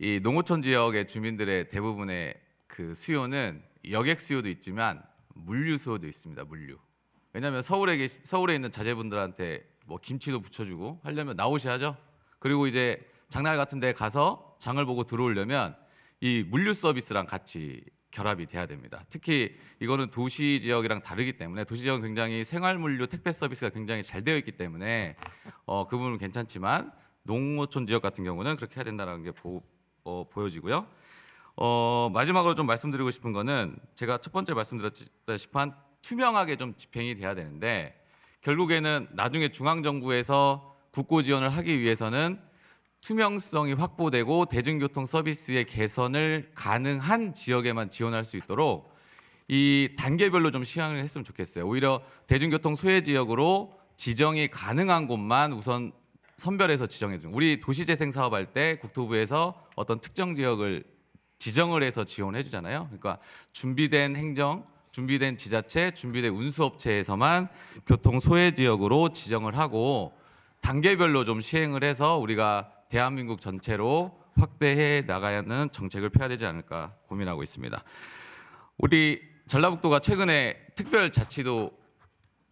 이 농어촌 지역의 주민들의 대부분의 그 수요는 여객 수요도 있지만 물류 수요도 있습니다. 물류. 왜냐하면 서울에 계시, 서울에 있는 자제분들한테 뭐 김치도 부쳐주고 하려면 나오셔야죠. 그리고 이제 장날 같은 데 가서 장을 보고 들어오려면 이 물류 서비스랑 같이 결합이 돼야 됩니다. 특히 이거는 도시 지역이랑 다르기 때문에 도시 지역은 굉장히 생활 물류 택배 서비스가 굉장히 잘 되어 있기 때문에 어, 그 부분은 괜찮지만 농어촌 지역 같은 경우는 그렇게 해야 된다는 게 보, 어, 보여지고요. 어, 마지막으로 좀 말씀드리고 싶은 거는 제가 첫 번째 말씀드렸다시피 한 투명하게 좀 집행이 돼야 되는데 결국에는 나중에 중앙정부에서 국고 지원을 하기 위해서는 투명성이 확보되고 대중교통 서비스의 개선을 가능한 지역에만 지원할 수 있도록 이 단계별로 좀 시행을 했으면 좋겠어요. 오히려 대중교통 소외 지역으로 지정이 가능한 곳만 우선 선별해서 지정해 주 준. 우리 도시재생 사업할 때 국토부에서 어떤 특정 지역을 지정을 해서 지원해 주잖아요. 그러니까 준비된 행정 준비된 지자체, 준비된 운수업체에서만 교통 소외 지역으로 지정을 하고 단계별로 좀 시행을 해서 우리가 대한민국 전체로 확대해 나가야 하는 정책을 펴야 되지 않을까 고민하고 있습니다. 우리 전라북도가 최근에 특별자치도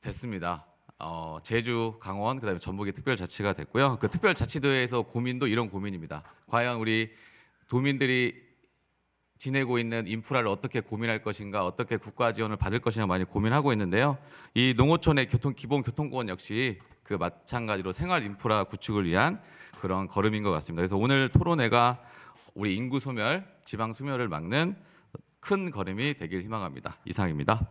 됐습니다. 어, 제주, 강원, 그다음에 전북이 특별자치가 됐고요. 그 특별자치도에서 고민도 이런 고민입니다. 과연 우리 도민들이 지내고 있는 인프라를 어떻게 고민할 것인가, 어떻게 국가 지원을 받을 것인가 많이 고민하고 있는데요. 이 농어촌의 교통 기본 교통권 역시 그 마찬가지로 생활 인프라 구축을 위한 그런 걸음인 것 같습니다. 그래서 오늘 토론회가 우리 인구 소멸, 지방 소멸을 막는 큰 걸음이 되길 희망합니다. 이상입니다.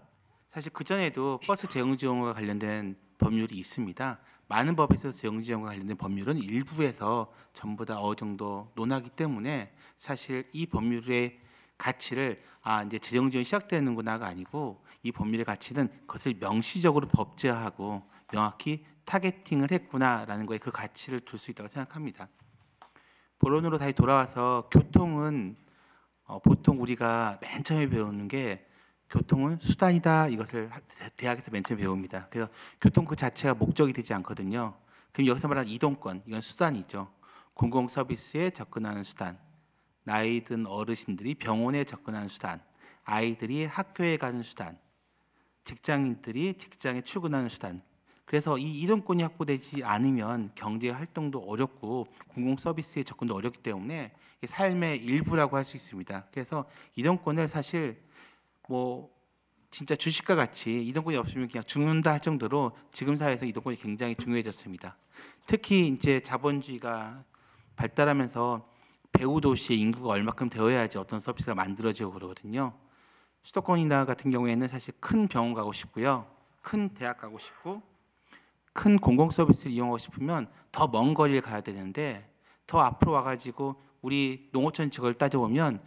사실 그 전에도 버스 재용 지원과 관련된 법률이 있습니다. 많은 법에서 재용 지원과 관련된 법률은 일부에서 전부 다 어느 정도 논하기 때문에 사실 이 법률의 가치를 아 이제 재정 지원이 시작되는구나가 아니고 이 법률의 가치는 그것을 명시적으로 법제화하고 명확히 타겟팅을 했구나라는 거에 그 가치를 둘 수 있다고 생각합니다. 본론으로 다시 돌아와서 교통은 어, 보통 우리가 맨 처음에 배우는 게 교통은 수단이다 이것을 대학에서 맨 처음에 배웁니다. 그래서 교통 그 자체가 목적이 되지 않거든요. 그럼 여기서 말하는 이동권 이건 수단이죠. 공공 서비스에 접근하는 수단. 나이 든 어르신들이 병원에 접근하는 수단, 아이들이 학교에 가는 수단, 직장인들이 직장에 출근하는 수단. 그래서 이 이동권이 확보되지 않으면 경제 활동도 어렵고 공공 서비스의 접근도 어렵기 때문에 삶의 일부라고 할 수 있습니다. 그래서 이동권을 사실 뭐 진짜 주식과 같이 이동권이 없으면 그냥 죽는다 할 정도로 지금 사회에서 이동권이 굉장히 중요해졌습니다. 특히 이제 자본주의가 발달하면서 배우 도시의 인구가 얼마큼 되어야지 어떤 서비스가 만들어지고 그러거든요. 수도권이나 같은 경우에는 사실 큰 병원 가고 싶고요. 큰 대학 가고 싶고 큰 공공 서비스를 이용하고 싶으면 더 먼 거리를 가야 되는데 더 앞으로 와가지고 우리 농어촌 지역을 따져보면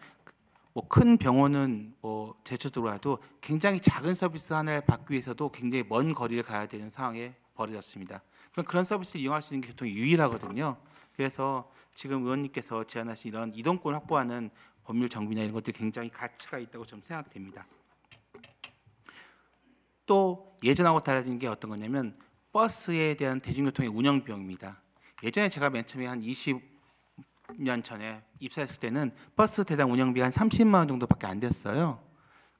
뭐 큰 병원은 뭐 제주도라도 굉장히 작은 서비스 하나를 받기 위해서도 굉장히 먼 거리를 가야 되는 상황에 벌어졌습니다. 그럼 그런 서비스를 이용할 수 있는 게보통 유일하거든요. 그래서 지금 의원님께서 제안하신 이런 이동권 확보하는 법률 정비나 이런 것들이 굉장히 가치가 있다고 좀 생각됩니다. 또 예전하고 달라진 게 어떤 거냐면 버스에 대한 대중교통의 운영 비용입니다. 예전에 제가 맨 처음에 한 20년 전에 입사했을 때는 버스 대당 운영비가 한 30만 원 정도밖에 안 됐어요.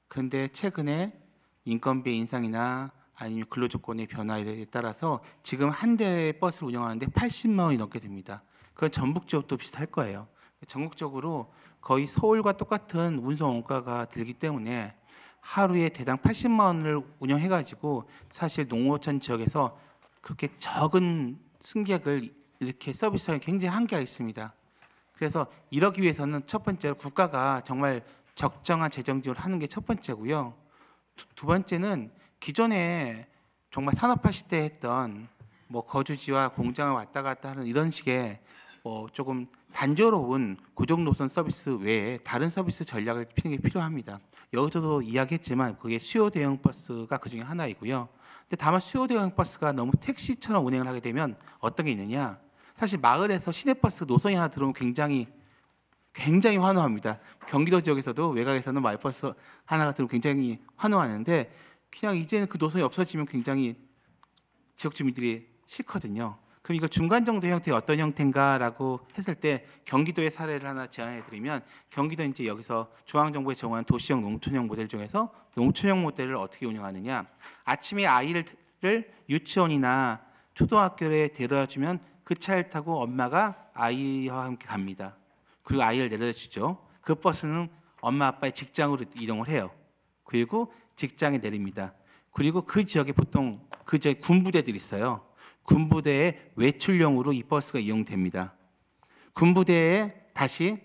그런데 최근에 인건비 인상이나 아니면 근로조건의 변화에 따라서 지금 한 대의 버스를 운영하는데 80만 원이 넘게 됩니다. 그 전북 지역도 비슷할 거예요. 전국적으로 거의 서울과 똑같은 운송 원가가 들기 때문에 하루에 대당 80만 원을 운영해 가지고 사실 농어촌 지역에서 그렇게 적은 승객을 이렇게 서비스하기 굉장히 한계가 있습니다. 그래서 이러기 위해서는 첫 번째로 국가가 정말 적정한 재정 지원을 하는 게 첫 번째고요. 두, 두 번째는 기존에 정말 산업화 시대에 했던 뭐 거주지와 공장을 왔다 갔다 하는 이런 식의 어, 조금 단조로운 고정 노선 서비스 외에 다른 서비스 전략을 피는 게 필요합니다. 여기서도 이야기했지만 그게 수요 대형 버스가 그 중에 하나이고요. 근데 다만 수요 대형 버스가 너무 택시처럼 운행을 하게 되면 어떤 게 있느냐? 사실 마을에서 시내버스 노선이 하나 들어오면 굉장히 굉장히 환호합니다. 경기도 지역에서도 외곽에서는 마을버스 하나가 들어오면 굉장히 환호하는데 그냥 이제는 그 노선이 없어지면 굉장히 지역 주민들이 싫거든요. 그럼 이거 중간 정도 형태의 어떤 형태인가라고 했을 때 경기도의 사례를 하나 제안해 드리면 경기도 이제 여기서 중앙정부에 정한 도시형 농촌형 모델 중에서 농촌형 모델을 어떻게 운영하느냐 아침에 아이를 유치원이나 초등학교에 데려다 주면 그 차를 타고 엄마가 아이와 함께 갑니다. 그리고 아이를 내려다 주죠. 그 버스는 엄마 아빠의 직장으로 이동을 해요. 그리고 직장에 내립니다. 그리고 그 지역에 보통 그 지역 군부대들이 있어요. 군부대의 외출용으로 이 버스가 이용됩니다. 군부대에 다시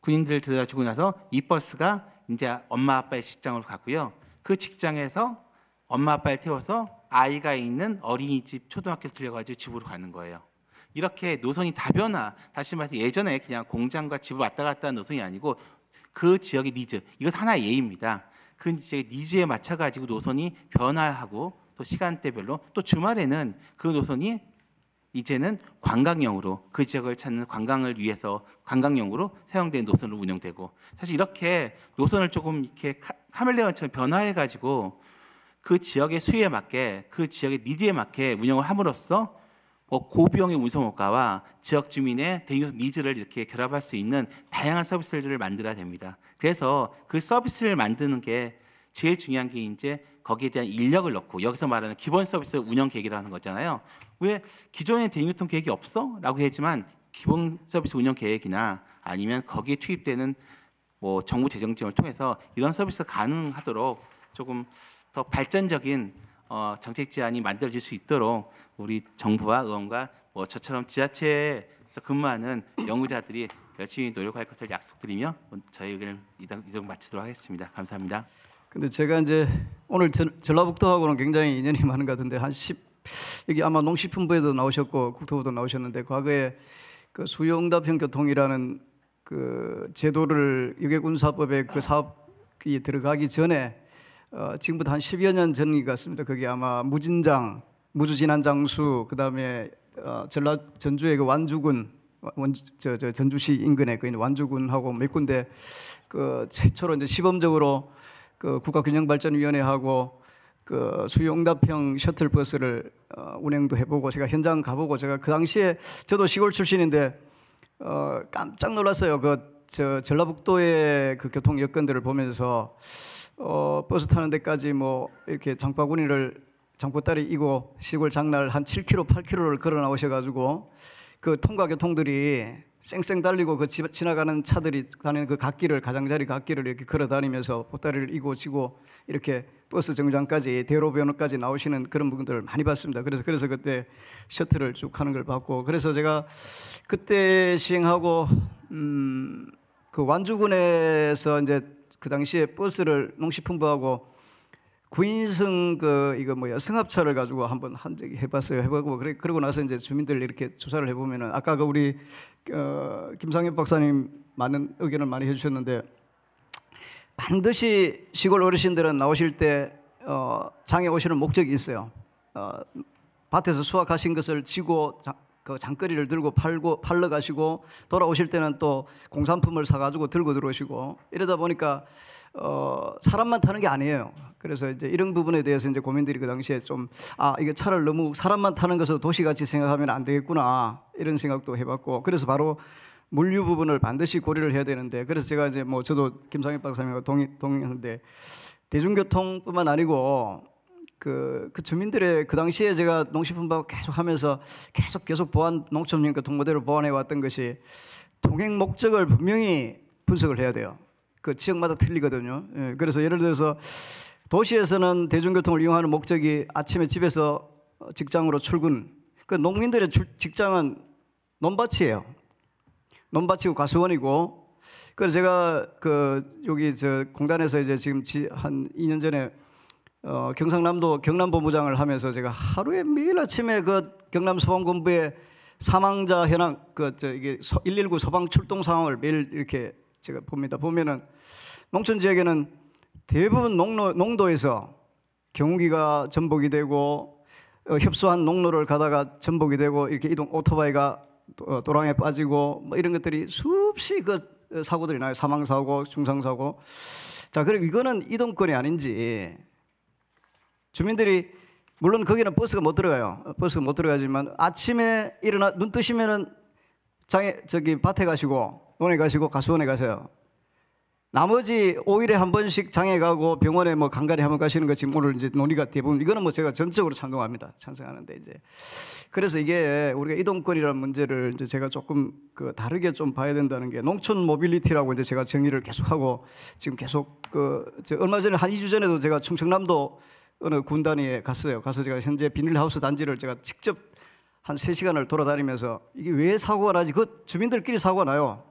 군인들 들여다 주고 나서 이 버스가 이제 엄마 아빠의 직장으로 가고요. 그 직장에서 엄마 아빠를 태워서 아이가 있는 어린이집 초등학교 들려가지고 집으로 가는 거예요. 이렇게 노선이 다변화, 다시 말해서 예전에 그냥 공장과 집을 왔다 갔다 한 노선이 아니고 그 지역의 니즈, 이것 하나의 예입니다. 그 지역의 니즈에 맞춰가지고 노선이 변화하고 또 시간대별로 또 주말에는 그 노선이 이제는 관광용으로 그 지역을 찾는 관광을 위해서 관광용으로 사용된 노선으로 운영되고 사실 이렇게 노선을 조금 이렇게 카멜레온처럼 변화해 가지고 그 지역의 수위에 맞게 그 지역의 니즈에 맞게 운영을 함으로써 뭐 고비용의 운송업가와 지역 주민의 대유 니즈를 이렇게 결합할 수 있는 다양한 서비스들을 만들어야 됩니다. 그래서 그 서비스를 만드는 게 제일 중요한 게 이제 거기에 대한 인력을 넣고 여기서 말하는 기본 서비스 운영 계획이라는 거잖아요. 왜 기존에 대인교통 계획이 없어? 라고 했지만 기본 서비스 운영 계획이나 아니면 거기에 투입되는 뭐 정부 재정 지원을 통해서 이런 서비스가 가능하도록 조금 더 발전적인 어, 정책 제안이 만들어질 수 있도록 우리 정부와 의원과 뭐 저처럼 지자체에서 근무하는 연구자들이 열심히 노력할 것을 약속드리며 저희 의견을 이동 마치도록 하겠습니다. 감사합니다. 근데 제가 이제 오늘 전, 전 라북도하고는 굉장히 인연이 많은 것 같은데 한 10, 여기 아마 농식품부에도 나오셨고 국토부도 나오셨는데 과거에 그 수요응답형 교통이라는 그 제도를 유계군사법에 그 사업이 들어가기 전에 어, 지금부터 한 10여 년 전인 것 같습니다. 그게 아마 무진장, 무주진한 장수, 그 다음에 어, 전라 전주의 그 완주군, 원주, 저, 저 전주시 인근에 그 완주군하고 몇 군데 그 최초로 이제 시범적으로 그 국가균형발전위원회하고 그 수용답형 셔틀버스를 어, 운행도 해보고 제가 현장 가보고 제가 그 당시에 저도 시골 출신인데 어, 깜짝 놀랐어요. 그 저 전라북도의 그 교통 여건들을 보면서 어, 버스 타는 데까지 뭐 이렇게 장바구니를 장보따리 이고 시골 장날 한 7km, 8km를 걸어 나오셔가지고 그 통과 교통들이 쌩쌩 달리고 그 지나가는 차들이 다니는그 갓길을 가장자리 갓길을 이렇게 걸어다니면서 보따리를 이고 지고 이렇게 버스 정류장까지 대로변까지 나오시는 그런 분들을 많이 봤습니다. 그래서 그래서 그때 셔틀을 쭉 하는 걸 봤고 그래서 제가 그때 시행하고 음, 그 완주군에서 이제 그 당시에 버스를 농식품부하고 구인승 그 이거 뭐야 승합차를 가지고 한번 한 적이 해봤어요. 해보고 그래 그러고 나서 이제 주민들 이렇게 조사를 해보면은 아까 그 우리 어, 김상엽 박사님 많은 의견을 많이 해주셨는데 반드시 시골 어르신들은 나오실 때 어, 장에 오시는 목적이 있어요. 어, 밭에서 수확하신 것을 지고 장, 그 장거리를 들고 팔고 팔러 가시고 돌아오실 때는 또 공산품을 사가지고 들고 들어오시고 이러다 보니까 어, 사람만 타는 게 아니에요. 그래서 이제 이런 부분에 대해서 이제 고민들이 그 당시에 좀 아 이게 차를 너무 사람만 타는 것을 도시같이 생각하면 안 되겠구나 이런 생각도 해봤고 그래서 바로 물류 부분을 반드시 고려를 해야 되는데 그래서 제가 이제 뭐 저도 김상엽 박사님과 동의 동의하는데 대중교통뿐만 아니고 그, 그 주민들의 그 당시에 제가 농식품법 계속 하면서 계속 계속 보완 농촌민과 동모대로 보완해 왔던 것이 동행 목적을 분명히 분석을 해야 돼요. 그 지역마다 틀리거든요. 예, 그래서 예를 들어서 도시에서는 대중교통을 이용하는 목적이 아침에 집에서 직장으로 출근. 그 농민들의 주, 직장은 논밭이에요. 논밭이고 가수원이고. 그래서 제가 그 여기 저 공단에서 이제 지금 지, 한 2년 전에 어, 경상남도 경남본부장을 하면서 제가 하루에 매일 아침에 그 경남 소방본부의 사망자 현황 그 저 이게 119 소방 출동 상황을 매일 이렇게 제가 봅니다. 보면은 농촌 지역에는 대부분 농로, 농도에서 경기가 전복이 되고 어, 협소한 농로를 가다가 전복이 되고 이렇게 이동 오토바이가 어, 도랑에 빠지고 뭐 이런 것들이 수없이 그 사고들이 나요. 사망 사고, 중상 사고. 자, 그럼 이거는 이동권이 아닌지 주민들이 물론 거기는 버스가 못 들어가요. 버스가 못 들어가지만 아침에 일어나 눈 뜨시면은 장에 저기 밭에 가시고 논에 가시고 가수원에 가세요. 나머지 5일에 한 번씩 장에 가고 병원에 뭐 간간히 한번 가시는 거 지금 오늘 이제 논의가 대부분 이거는 뭐 제가 전적으로 찬성합니다. 찬성하는데 이제 그래서 이게 우리가 이동권이라는 문제를 이제 제가 조금 그 다르게 좀 봐야 된다는 게 농촌 모빌리티라고 이제 제가 정의를 계속하고 지금 계속 그 얼마 전에 한 2주 전에도 제가 충청남도 어느 군단에 갔어요. 가서 제가 현재 비닐하우스 단지를 제가 직접 한 3시간을 돌아다니면서 이게 왜 사고가 나지? 그 주민들끼리 사고가 나요.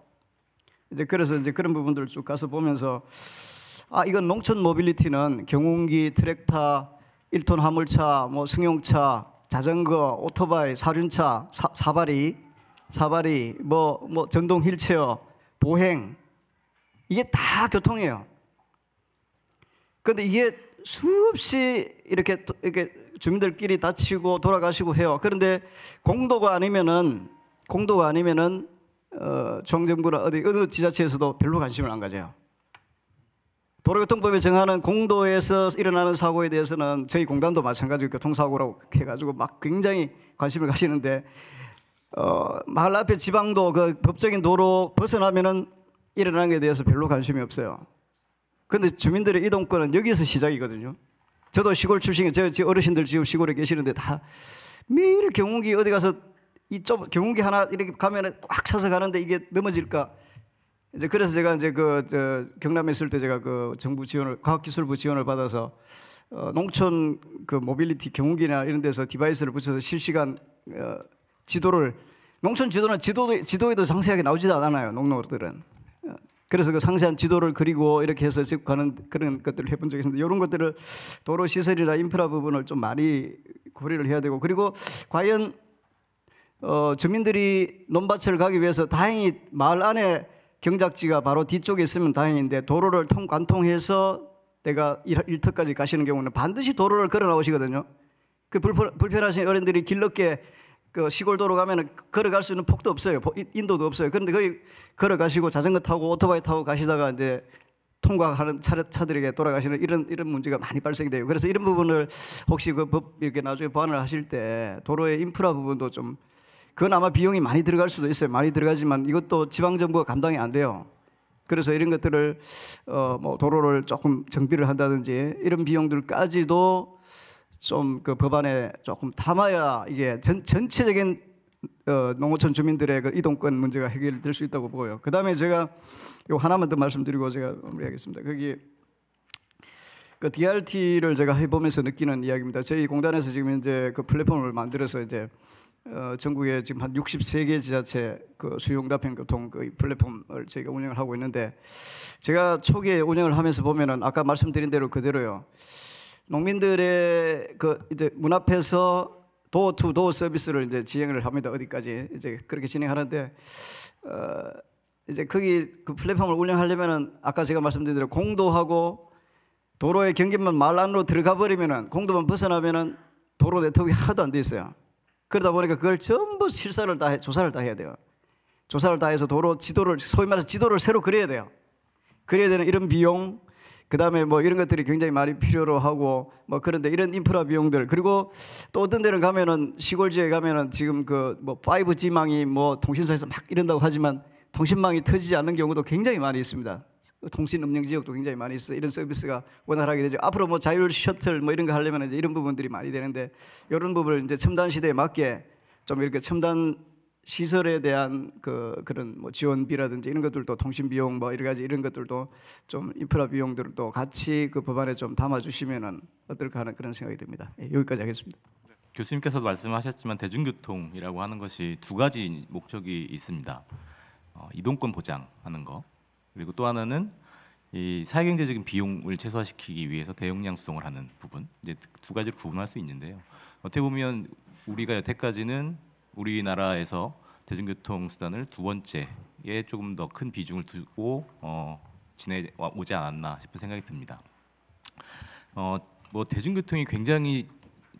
이제 그래서 이제 그런 부분들을 쭉 가서 보면서 아, 이건 농촌 모빌리티는 경운기, 트랙터, 1톤 화물차, 뭐 승용차, 자전거, 오토바이, 사륜차, 사, 사바리, 사바리, 뭐, 뭐 전동 휠체어, 보행 이게 다 교통이에요. 근데 이게 수없이 이렇게 이렇게 주민들끼리 다치고 돌아가시고 해요. 그런데 공도가 아니면은 공도가 아니면은 어, 정부나 어디 어느 지자체에서도 별로 관심을 안 가져요. 도로교통법에 정하는 공도에서 일어나는 사고에 대해서는 저희 공단도 마찬가지로 교통사고라고 해가지고 막 굉장히 관심을 가시는데 어, 마을 앞에 지방도 그 법적인 도로 벗어나면은 일어나는 게 대해서 별로 관심이 없어요. 근데 주민들의 이동권은 여기서 시작이거든요. 저도 시골 출신이 제 어르신들 지금 시골에 계시는데 다 매일 경운기 어디 가서 이좁 경운기 하나 이렇게 가면은 꽉 차서 가는데 이게 넘어질까 이제 그래서 제가 이제 그 경남에 있을 때 제가 그 정부 지원을 과학기술부 지원을 받아서 어, 농촌 그 모빌리티 경운기나 이런 데서 디바이스를 붙여서 실시간 어, 지도를 농촌 지도는 지도 지도에도 상세하게 나오지도 않아요 농노들은 그래서 그 상세한 지도를 그리고 이렇게 해서 집 가는 그런 것들을 해본 적이 있는데 이런 것들을 도로 시설이나 인프라 부분을 좀 많이 고려를 해야 되고 그리고 과연 어, 주민들이 논밭을 가기 위해서 다행히 마을 안에 경작지가 바로 뒤쪽에 있으면 다행인데 도로를 통 관통해서 내가 일터까지 가시는 경우는 반드시 도로를 걸어 나오시거든요. 그 불편, 불편하신 어른들이 길렀게 그 시골 도로 가면은 걸어갈 수 있는 폭도 없어요. 인도도 없어요. 그런데 거기 걸어가시고 자전거 타고 오토바이 타고 가시다가 이제 통과하는 차, 차들에게 돌아가시는 이런 이런 문제가 많이 발생돼요. 그래서 이런 부분을 혹시 그 법 이렇게 나중에 보완을 하실 때 도로의 인프라 부분도 좀 그건 아마 비용이 많이 들어갈 수도 있어요. 많이 들어가지만 이것도 지방 정부가 감당이 안 돼요. 그래서 이런 것들을 어뭐 도로를 조금 정비를 한다든지 이런 비용들까지도 좀그 법안에 조금 담아야 이게 전, 전체적인 어, 농어촌 주민들의 그 이동권 문제가 해결될 수 있다고 보고요. 그 다음에 제가 요 하나만 더 말씀드리고 제가 마무리하겠습니다. 거기 그 DRT를 제가 해보면서 느끼는 이야기입니다. 저희 공단에서 지금 이제 그 플랫폼을 만들어서 이제 어, 전국에 지금 한 63개 지자체 그 수용답행 교통 그 플랫폼을 저희가 운영을 하고 있는데 제가 초기에 운영을 하면서 보면은 아까 말씀드린 대로 그대로요. 농민들의 그 이제 문 앞에서 도어 투 도어 서비스를 이제 진행을 합니다. 어디까지 이제 그렇게 진행하는데 어 이제 거기 그 플랫폼을 운영하려면은 아까 제가 말씀드린 대로 공도하고 도로의 경계만 말 안으로 들어가 버리면은 공도만 벗어나면은 도로 네트워크 하나도 안 돼 있어요. 그러다 보니까 그걸 전부 실사를 다 해, 조사를 다 해야 돼요. 조사를 다 해서 도로 지도를 소위 말해서 지도를 새로 그려야 돼요. 그래야 되는 이런 비용 그 다음에 뭐 이런 것들이 굉장히 많이 필요로 하고 뭐 그런데 이런 인프라 비용들 그리고 또 어떤 데는 가면은 시골지에 가면은 지금 그 뭐 5G망이 뭐 통신사에서 막 이런다고 하지만 통신망이 터지지 않는 경우도 굉장히 많이 있습니다. 통신 음영 지역도 굉장히 많이 있어 이런 서비스가 원활하게 되죠. 앞으로 뭐 자율 셔틀 뭐 이런 거 하려면 이제 이런 부분들이 많이 되는데 이런 부분을 이제 첨단 시대에 맞게 좀 이렇게 첨단 시설에 대한 그 그런 뭐 지원비라든지 이런 것들도 통신 비용 뭐 여러 가지 이런 것들도 좀 인프라 비용들도 같이 그 법안에 좀 담아 주시면은 어떨까 하는 그런 생각이 듭니다. 예, 여기까지 하겠습니다. 교수님께서도 말씀하셨지만 대중교통이라고 하는 것이 두 가지 목적이 있습니다. 어, 이동권 보장하는 거 그리고 또 하나는 이 사회경제적인 비용을 최소화시키기 위해서 대용량 수송을 하는 부분 이제 두 가지를 구분할 수 있는데요. 어떻게 보면 우리가 여태까지는 우리나라에서 대중교통 수단을 두 번째에 조금 더 큰 비중을 두고 어, 지내 오지 않았나 싶은 생각이 듭니다. 어, 뭐 대중교통이 굉장히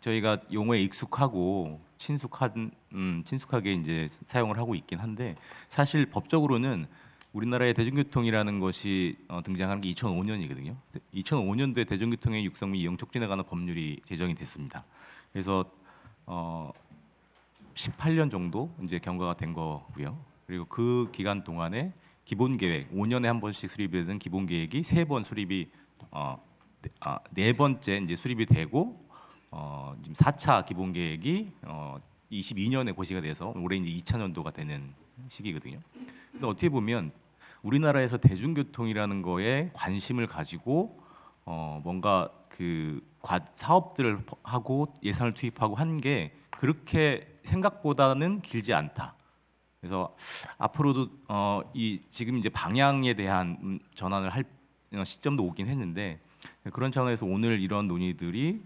저희가 용어에 익숙하고 친숙한 음, 친숙하게 이제 사용을 하고 있긴 한데 사실 법적으로는 우리나라의 대중교통이라는 것이 어, 등장한 게 2005년이거든요. 2005년도에 대중교통의 육성 및 이용 촉진에 관한 법률이 제정이 됐습니다. 그래서 어, 18년 정도 이제 경과가 된 거고요. 그리고 그 기간 동안에 기본 계획 5년에 한 번씩 수립이 되는 기본 계획이 세 번 수립이 어, 네, 아, 네 번째 이제 수립이 되고 어, 지금 4차 기본 계획이 어, 22년에 고시가 돼서 올해 이제 2000년도가 되는 시기거든요. 그래서 어떻게 보면 우리나라에서 대중교통이라는 거에 관심을 가지고 어, 뭔가 그 과, 사업들을 하고 예산을 투입하고 한 게 그렇게 생각보다는 길지 않다. 그래서 앞으로도 어, 이 지금 이제 방향에 대한 음, 전환을 할 어, 시점도 오긴 했는데 그런 차원에서 오늘 이런 논의들이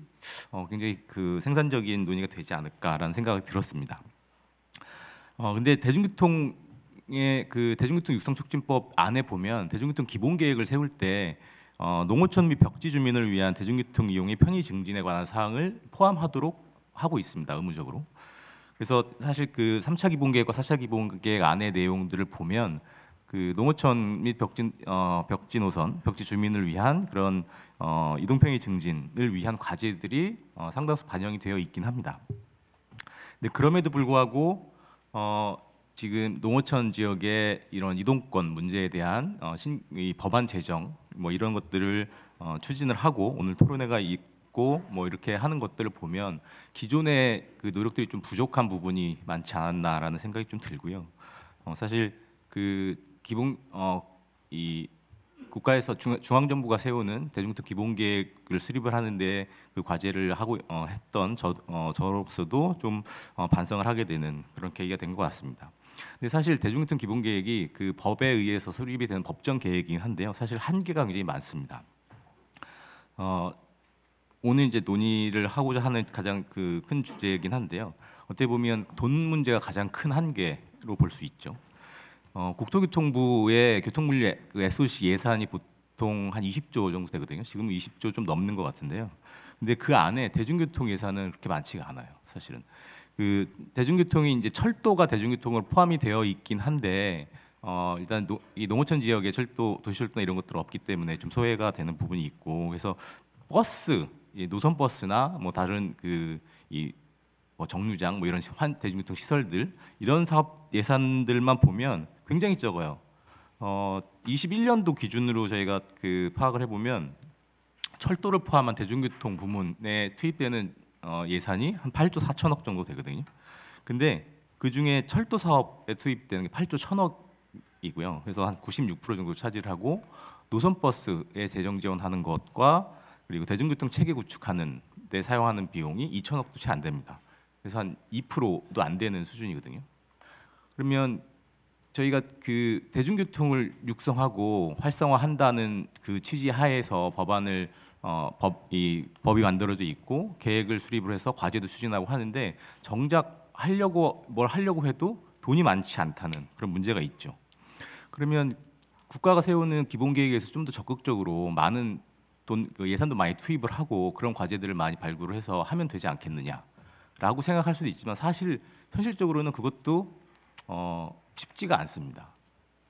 어, 굉장히 그 생산적인 논의가 되지 않을까라는 생각이 들었습니다. 어 근데 대중교통의 그 대중교통 육성 촉진법 안에 보면 대중교통 기본 계획을 세울 때 어, 농어촌 및 벽지 주민을 위한 대중교통 이용의 편의 증진에 관한 사항을 포함하도록 하고 있습니다. 의무적으로. 그래서 사실 그 3차 기본계획과 4차 기본계획 안의 내용들을 보면 그 농어촌 및벽진 어, 벽지 노선, 벽지 주민을 위한 그런 어, 이동평이 증진을 위한 과제들이 어, 상당수 반영이 되어 있긴 합니다. 근데 그럼에도 불구하고 어, 지금 농어촌 지역의 이런 이동권 문제에 대한 어, 신, 이 법안 제정 뭐 이런 것들을 어, 추진을 하고 오늘 토론회가 이, 있고 뭐 이렇게 하는 것들을 보면 기존의 그 노력들이 좀 부족한 부분이 많지 않았나라는 생각이 좀 들고요. 어, 사실 그 기본 어, 이 국가에서 중, 앙정부가 세우는 대중토 기본계획을 수립을 하는데 그 과제를 하고 어, 했던 저, 어, 저로서도 좀 어, 반성을 하게 되는 그런 계기가 된 것 같습니다. 근데 사실 대중교통 기본계획이 그 법에 의해서 수립이 되는 법정 계획이긴 한데요. 사실 한계가 굉장히 많습니다. 어, 오늘 이제 논의를 하고자 하는 가장 그 큰 주제이긴 한데요. 어떻게 보면 돈 문제가 가장 큰 한계로 볼 수 있죠. 어, 국토교통부의 교통물류 SOC 예산이 보통 한 20조 정도 되거든요. 지금 20조 좀 넘는 것 같은데요. 근데 그 안에 대중교통 예산은 그렇게 많지가 않아요. 사실은 그 대중교통이 이제 철도가 대중교통으로 포함이 되어 있긴 한데 어, 일단 노, 이 농어촌 지역에 철도 도시철도 이런 것들 없기 때문에 좀 소외가 되는 부분이 있고 그래서 버스 노선 버스나 뭐 다른 그이 뭐 정류장 뭐 이런 환, 대중교통 시설들 이런 사업 예산들만 보면 굉장히 적어요. 어 21년도 기준으로 저희가 그 파악을 해보면 철도를 포함한 대중교통 부문에 투입되는 어, 예산이 한 8조 4천억 정도 되거든요. 근데 그 중에 철도 사업에 투입되는 게 8조 1천억이고요. 그래서 한 96% 정도 차지하고 노선 버스에 재정 지원하는 것과 그리고 대중교통 체계 구축하는 데 사용하는 비용이 2천억도 채 안 됩니다. 그래서 한 2%도 안 되는 수준이거든요. 그러면 저희가 그 대중교통을 육성하고 활성화한다는 그 취지 하에서 법안을 어, 법, 이 법이 만들어져 있고 계획을 수립을 해서 과제도 추진하고 하는데 정작 하려고 뭘 하려고 해도 돈이 많지 않다는 그런 문제가 있죠. 그러면 국가가 세우는 기본 계획에서 좀 더 적극적으로 많은 돈그 예산도 많이 투입을 하고 그런 과제들을 많이 발굴을 해서 하면 되지 않겠느냐라고 생각할 수도 있지만 사실 현실적으로는 그것도 어, 쉽지가 않습니다.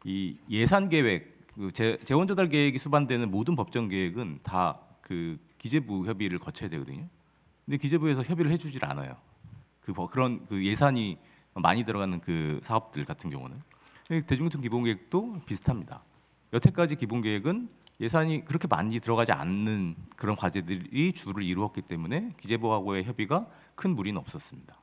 이 예산 계획, 그 재, 재원 조달 계획이 수반되는 모든 법정 계획은 다 그 기재부 협의를 거쳐야 되거든요. 근데 기재부에서 협의를 해주질 않아요. 그 그런 그 예산이 많이 들어가는 그 사업들 같은 경우는 대중교통 기본 계획도 비슷합니다. 여태까지 기본 계획은 예산이 그렇게 많이 들어가지 않는 그런 과제들이 주를 이루었기 때문에 기재부하고의 협의가 큰 무리는 없었습니다.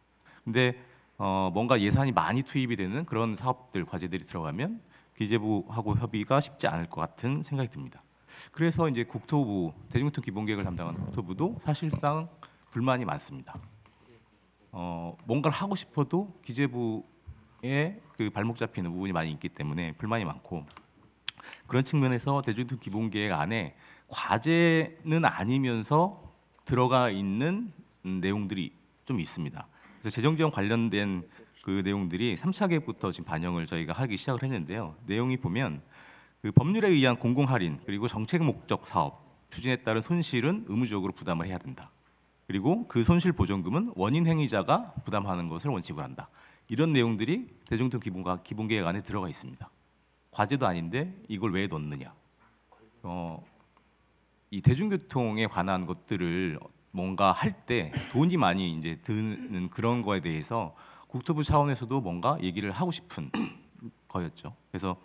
근데 어, 뭔가 예산이 많이 투입이 되는 그런 사업들 과제들이 들어가면 기재부하고 협의가 쉽지 않을 것 같은 생각이 듭니다. 그래서 이제 국토부 대중교통 기본계획을 담당하는 국토부도 사실상 불만이 많습니다. 어, 뭔가를 하고 싶어도 기재부의 그 발목 잡히는 부분이 많이 있기 때문에 불만이 많고 그런 측면에서 대중교통 기본계획 안에 과제는 아니면서 들어가 있는 음, 내용들이 좀 있습니다. 그래서 재정 지원 관련된 그 내용들이 3차 계획부터 지금 반영을 저희가 하기 시작을 했는데요. 내용이 보면 그 법률에 의한 공공 할인 그리고 정책 목적 사업 추진에 따른 손실은 의무적으로 부담을 해야 된다. 그리고 그 손실 보전금은 원인 행위자가 부담하는 것을 원칙으로 한다. 이런 내용들이 대중통 기본과 기본계획 안에 들어가 있습니다. 과제도 아닌데 이걸 왜 넣느냐. 어, 이 대중교통에 관한 것들을 뭔가 할 때 돈이 많이 이제 드는 그런 거에 대해서 국토부 차원에서도 뭔가 얘기를 하고 싶은 거였죠. 그래서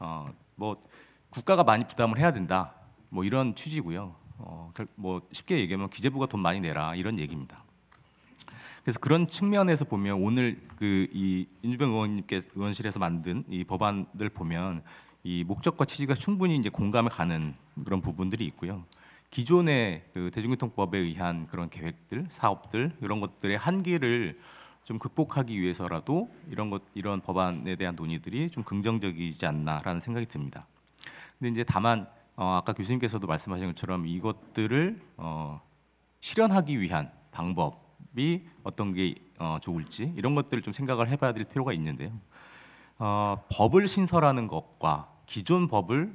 어, 뭐 국가가 많이 부담을 해야 된다. 뭐 이런 취지고요. 어, 뭐 쉽게 얘기하면 기재부가 돈 많이 내라 이런 얘기입니다. 그래서 그런 측면에서 보면 오늘 그이 윤주병 의원님께 의원실에서 만든 이 법안들 보면 이 목적과 취지가 충분히 이제 공감을 가는 그런 부분들이 있고요. 기존의 그 대중교통법에 의한 그런 계획들, 사업들 이런 것들의 한계를 좀 극복하기 위해서라도 이런 것 이런 법안에 대한 논의들이 좀 긍정적이지 않나라는 생각이 듭니다. 근데 이제 다만 어, 아까 교수님께서도 말씀하신 것처럼 이것들을 어, 실현하기 위한 방법 이 어떤 게 어, 좋을지 이런 것들을 좀 생각을 해봐야 될 필요가 있는데요. 어, 법을 신설하는 것과 기존 법을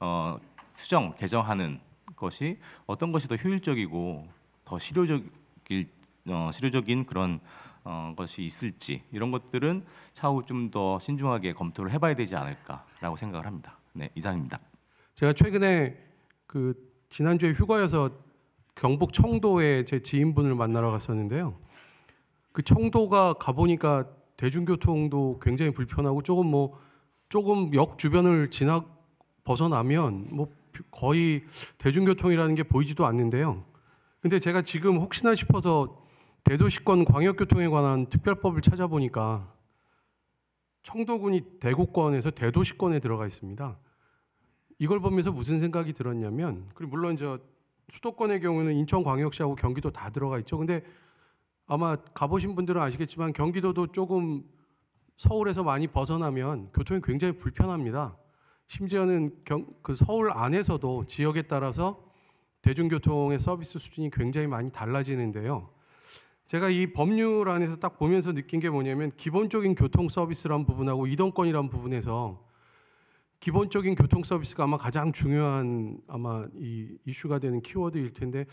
어, 수정 개정하는 것이 어떤 것이 더 효율적이고 더 실효적일 어, 실효적인 그런 어, 것이 있을지 이런 것들은 차후 좀 더 신중하게 검토를 해봐야 되지 않을까라고 생각을 합니다. 네 이상입니다. 제가 최근에 그 지난주에 휴가여서 경북 청도에 제 지인분을 만나러 갔었는데요. 그 청도가 가보니까 대중교통도 굉장히 불편하고 조금 뭐 조금 역 주변을 지나 벗어나면 뭐 거의 대중교통이라는 게 보이지도 않는데요. 근데 제가 지금 혹시나 싶어서 대도시권 광역교통에 관한 특별법을 찾아보니까 청도군이 대구권에서 대도시권에 들어가 있습니다. 이걸 보면서 무슨 생각이 들었냐면, 그리고 물론 저 수도권의 경우는 인천광역시하고 경기도 다 들어가 있죠. 근데 아마 가보신 분들은 아시겠지만 경기도도 조금 서울에서 많이 벗어나면 교통이 굉장히 불편합니다. 심지어는 경, 그 서울 안에서도 지역에 따라서 대중교통의 서비스 수준이 굉장히 많이 달라지는데요. 제가 이 법률 안에서 딱 보면서 느낀 게 뭐냐면 기본적인 교통 서비스란 부분하고 이동권이란 부분에서 기본적인 교통 서비스가 아마 가장 중요한 아마 이 이슈가 되는 키워드일 텐데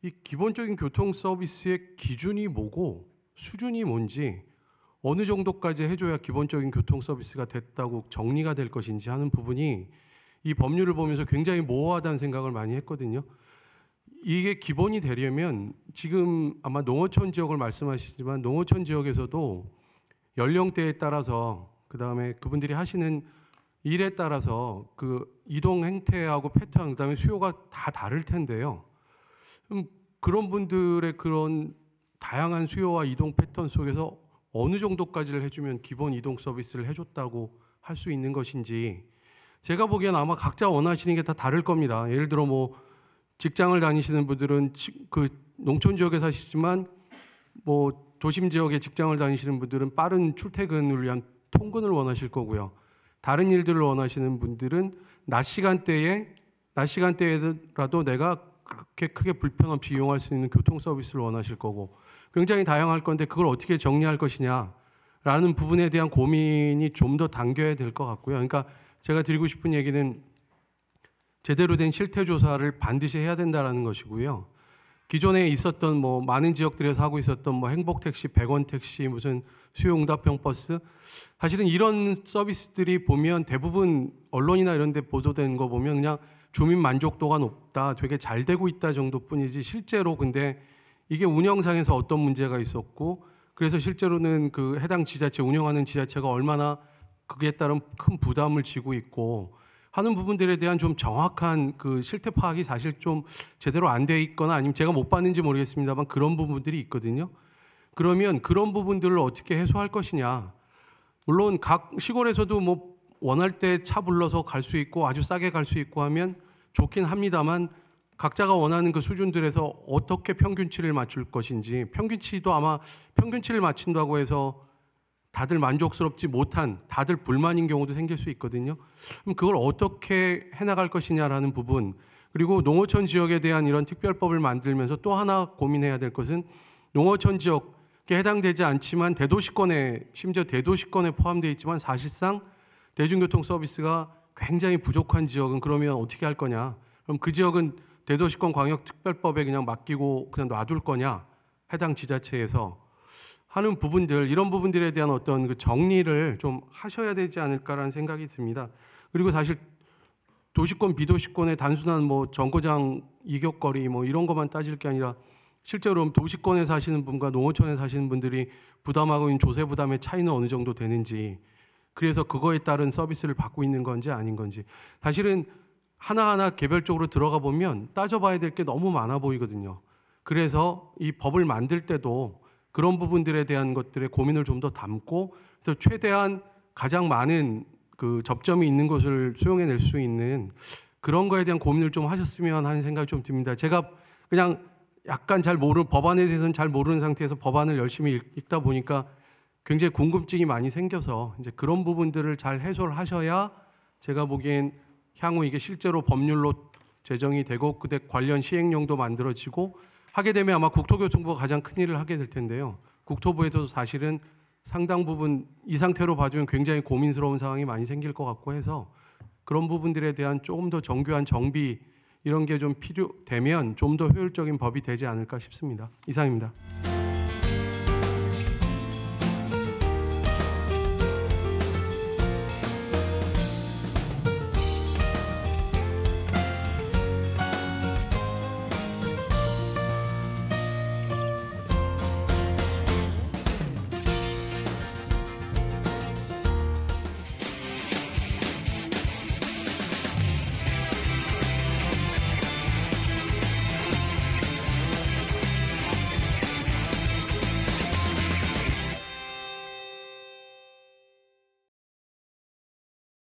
이 기본적인 교통 서비스의 기준이 뭐고 수준이 뭔지 어느 정도까지 해줘야 기본적인 교통 서비스가 됐다고 정리가 될 것인지 하는 부분이 이 법률을 보면서 굉장히 모호하다는 생각을 많이 했거든요. 이게 기본이 되려면 지금 아마 농어촌 지역을 말씀하시지만 농어촌 지역에서도 연령대에 따라서 그 다음에 그분들이 하시는 일에 따라서 그 이동 행태하고 패턴 그다음에 수요가 다 다를 텐데요. 음, 그런 분들의 그런 다양한 수요와 이동 패턴 속에서 어느 정도까지를 해주면 기본 이동 서비스를 해줬다고 할 수 있는 것인지 제가 보기엔 아마 각자 원하시는 게 다 다를 겁니다. 예를 들어 뭐 직장을 다니시는 분들은 그 농촌 지역에 사시지만 뭐 도심 지역에 직장을 다니시는 분들은 빠른 출퇴근을 위한 통근을 원하실 거고요. 다른 일들을 원하시는 분들은 낮 시간대에 낮 시간대에라도 내가 그렇게 크게 불편 없이 이용할 수 있는 교통 서비스를 원하실 거고 굉장히 다양할 건데 그걸 어떻게 정리할 것이냐라는 부분에 대한 고민이 좀 더 당겨야 될 것 같고요. 그러니까 제가 드리고 싶은 얘기는 제대로 된 실태 조사를 반드시 해야 된다라는 것이고요. 기존에 있었던 뭐 많은 지역들에서 하고 있었던 뭐 행복 택시, 백원 택시, 무슨 수요응답형 버스 사실은 이런 서비스들이 보면 대부분 언론이나 이런 데 보도된 거 보면 그냥 주민 만족도가 높다, 되게 잘 되고 있다 정도뿐이지 실제로 근데 이게 운영상에서 어떤 문제가 있었고 그래서 실제로는 그 해당 지자체 운영하는 지자체가 얼마나 그에 따른 큰 부담을 지고 있고 하는 부분들에 대한 좀 정확한 그 실태 파악이 사실 좀 제대로 안 돼 있거나 아니면 제가 못 봤는지 모르겠습니다만 그런 부분들이 있거든요. 그러면 그런 부분들을 어떻게 해소할 것이냐. 물론 각 시골에서도 뭐 원할 때 차 불러서 갈 수 있고 아주 싸게 갈 수 있고 하면 좋긴 합니다만 각자가 원하는 그 수준들에서 어떻게 평균치를 맞출 것인지 평균치도 아마 평균치를 맞춘다고 해서 다들 만족스럽지 못한, 다들 불만인 경우도 생길 수 있거든요. 그럼 그걸 어떻게 해나갈 것이냐라는 부분, 그리고 농어촌 지역에 대한 이런 특별법을 만들면서 또 하나 고민해야 될 것은 농어촌 지역에 해당되지 않지만 대도시권에, 심지어 대도시권에 포함되어 있지만 사실상 대중교통 서비스가 굉장히 부족한 지역은 그러면 어떻게 할 거냐. 그럼 그 지역은 대도시권 광역특별법에 그냥 맡기고 그냥 놔둘 거냐. 해당 지자체에서 하는 부분들 이런 부분들에 대한 어떤 그 정리를 좀 하셔야 되지 않을까라는 생각이 듭니다. 그리고 사실 도시권 비도시권의 단순한 뭐 정거장 이격거리 뭐 이런 것만 따질 게 아니라 실제로 도시권에 사시는 분과 농어촌에 사시는 분들이 부담하고 있는 조세 부담의 차이는 어느 정도 되는지 그래서 그거에 따른 서비스를 받고 있는 건지 아닌 건지 사실은 하나하나 개별적으로 들어가 보면 따져봐야 될 게 너무 많아 보이거든요. 그래서 이 법을 만들 때도 그런 부분들에 대한 것들의 고민을 좀 더 담고 그래서 최대한 가장 많은 그 접점이 있는 것을 수용해낼 수 있는 그런 거에 대한 고민을 좀 하셨으면 하는 생각이 좀 듭니다. 제가 그냥 약간 잘 모르는 법안에 대해서는 잘 모르는 상태에서 법안을 열심히 읽다 보니까 굉장히 궁금증이 많이 생겨서 이제 그런 부분들을 잘 해소를 하셔야 제가 보기엔 향후 이게 실제로 법률로 제정이 되고 그때 관련 시행령도 만들어지고 하게 되면 아마 국토교통부가 가장 큰 일을 하게 될 텐데요. 국토부에서도 사실은 상당 부분 이 상태로 봐주면 굉장히 고민스러운 상황이 많이 생길 것 같고 해서 그런 부분들에 대한 조금 더 정교한 정비 이런 게 좀 필요되면 좀 더 효율적인 법이 되지 않을까 싶습니다. 이상입니다.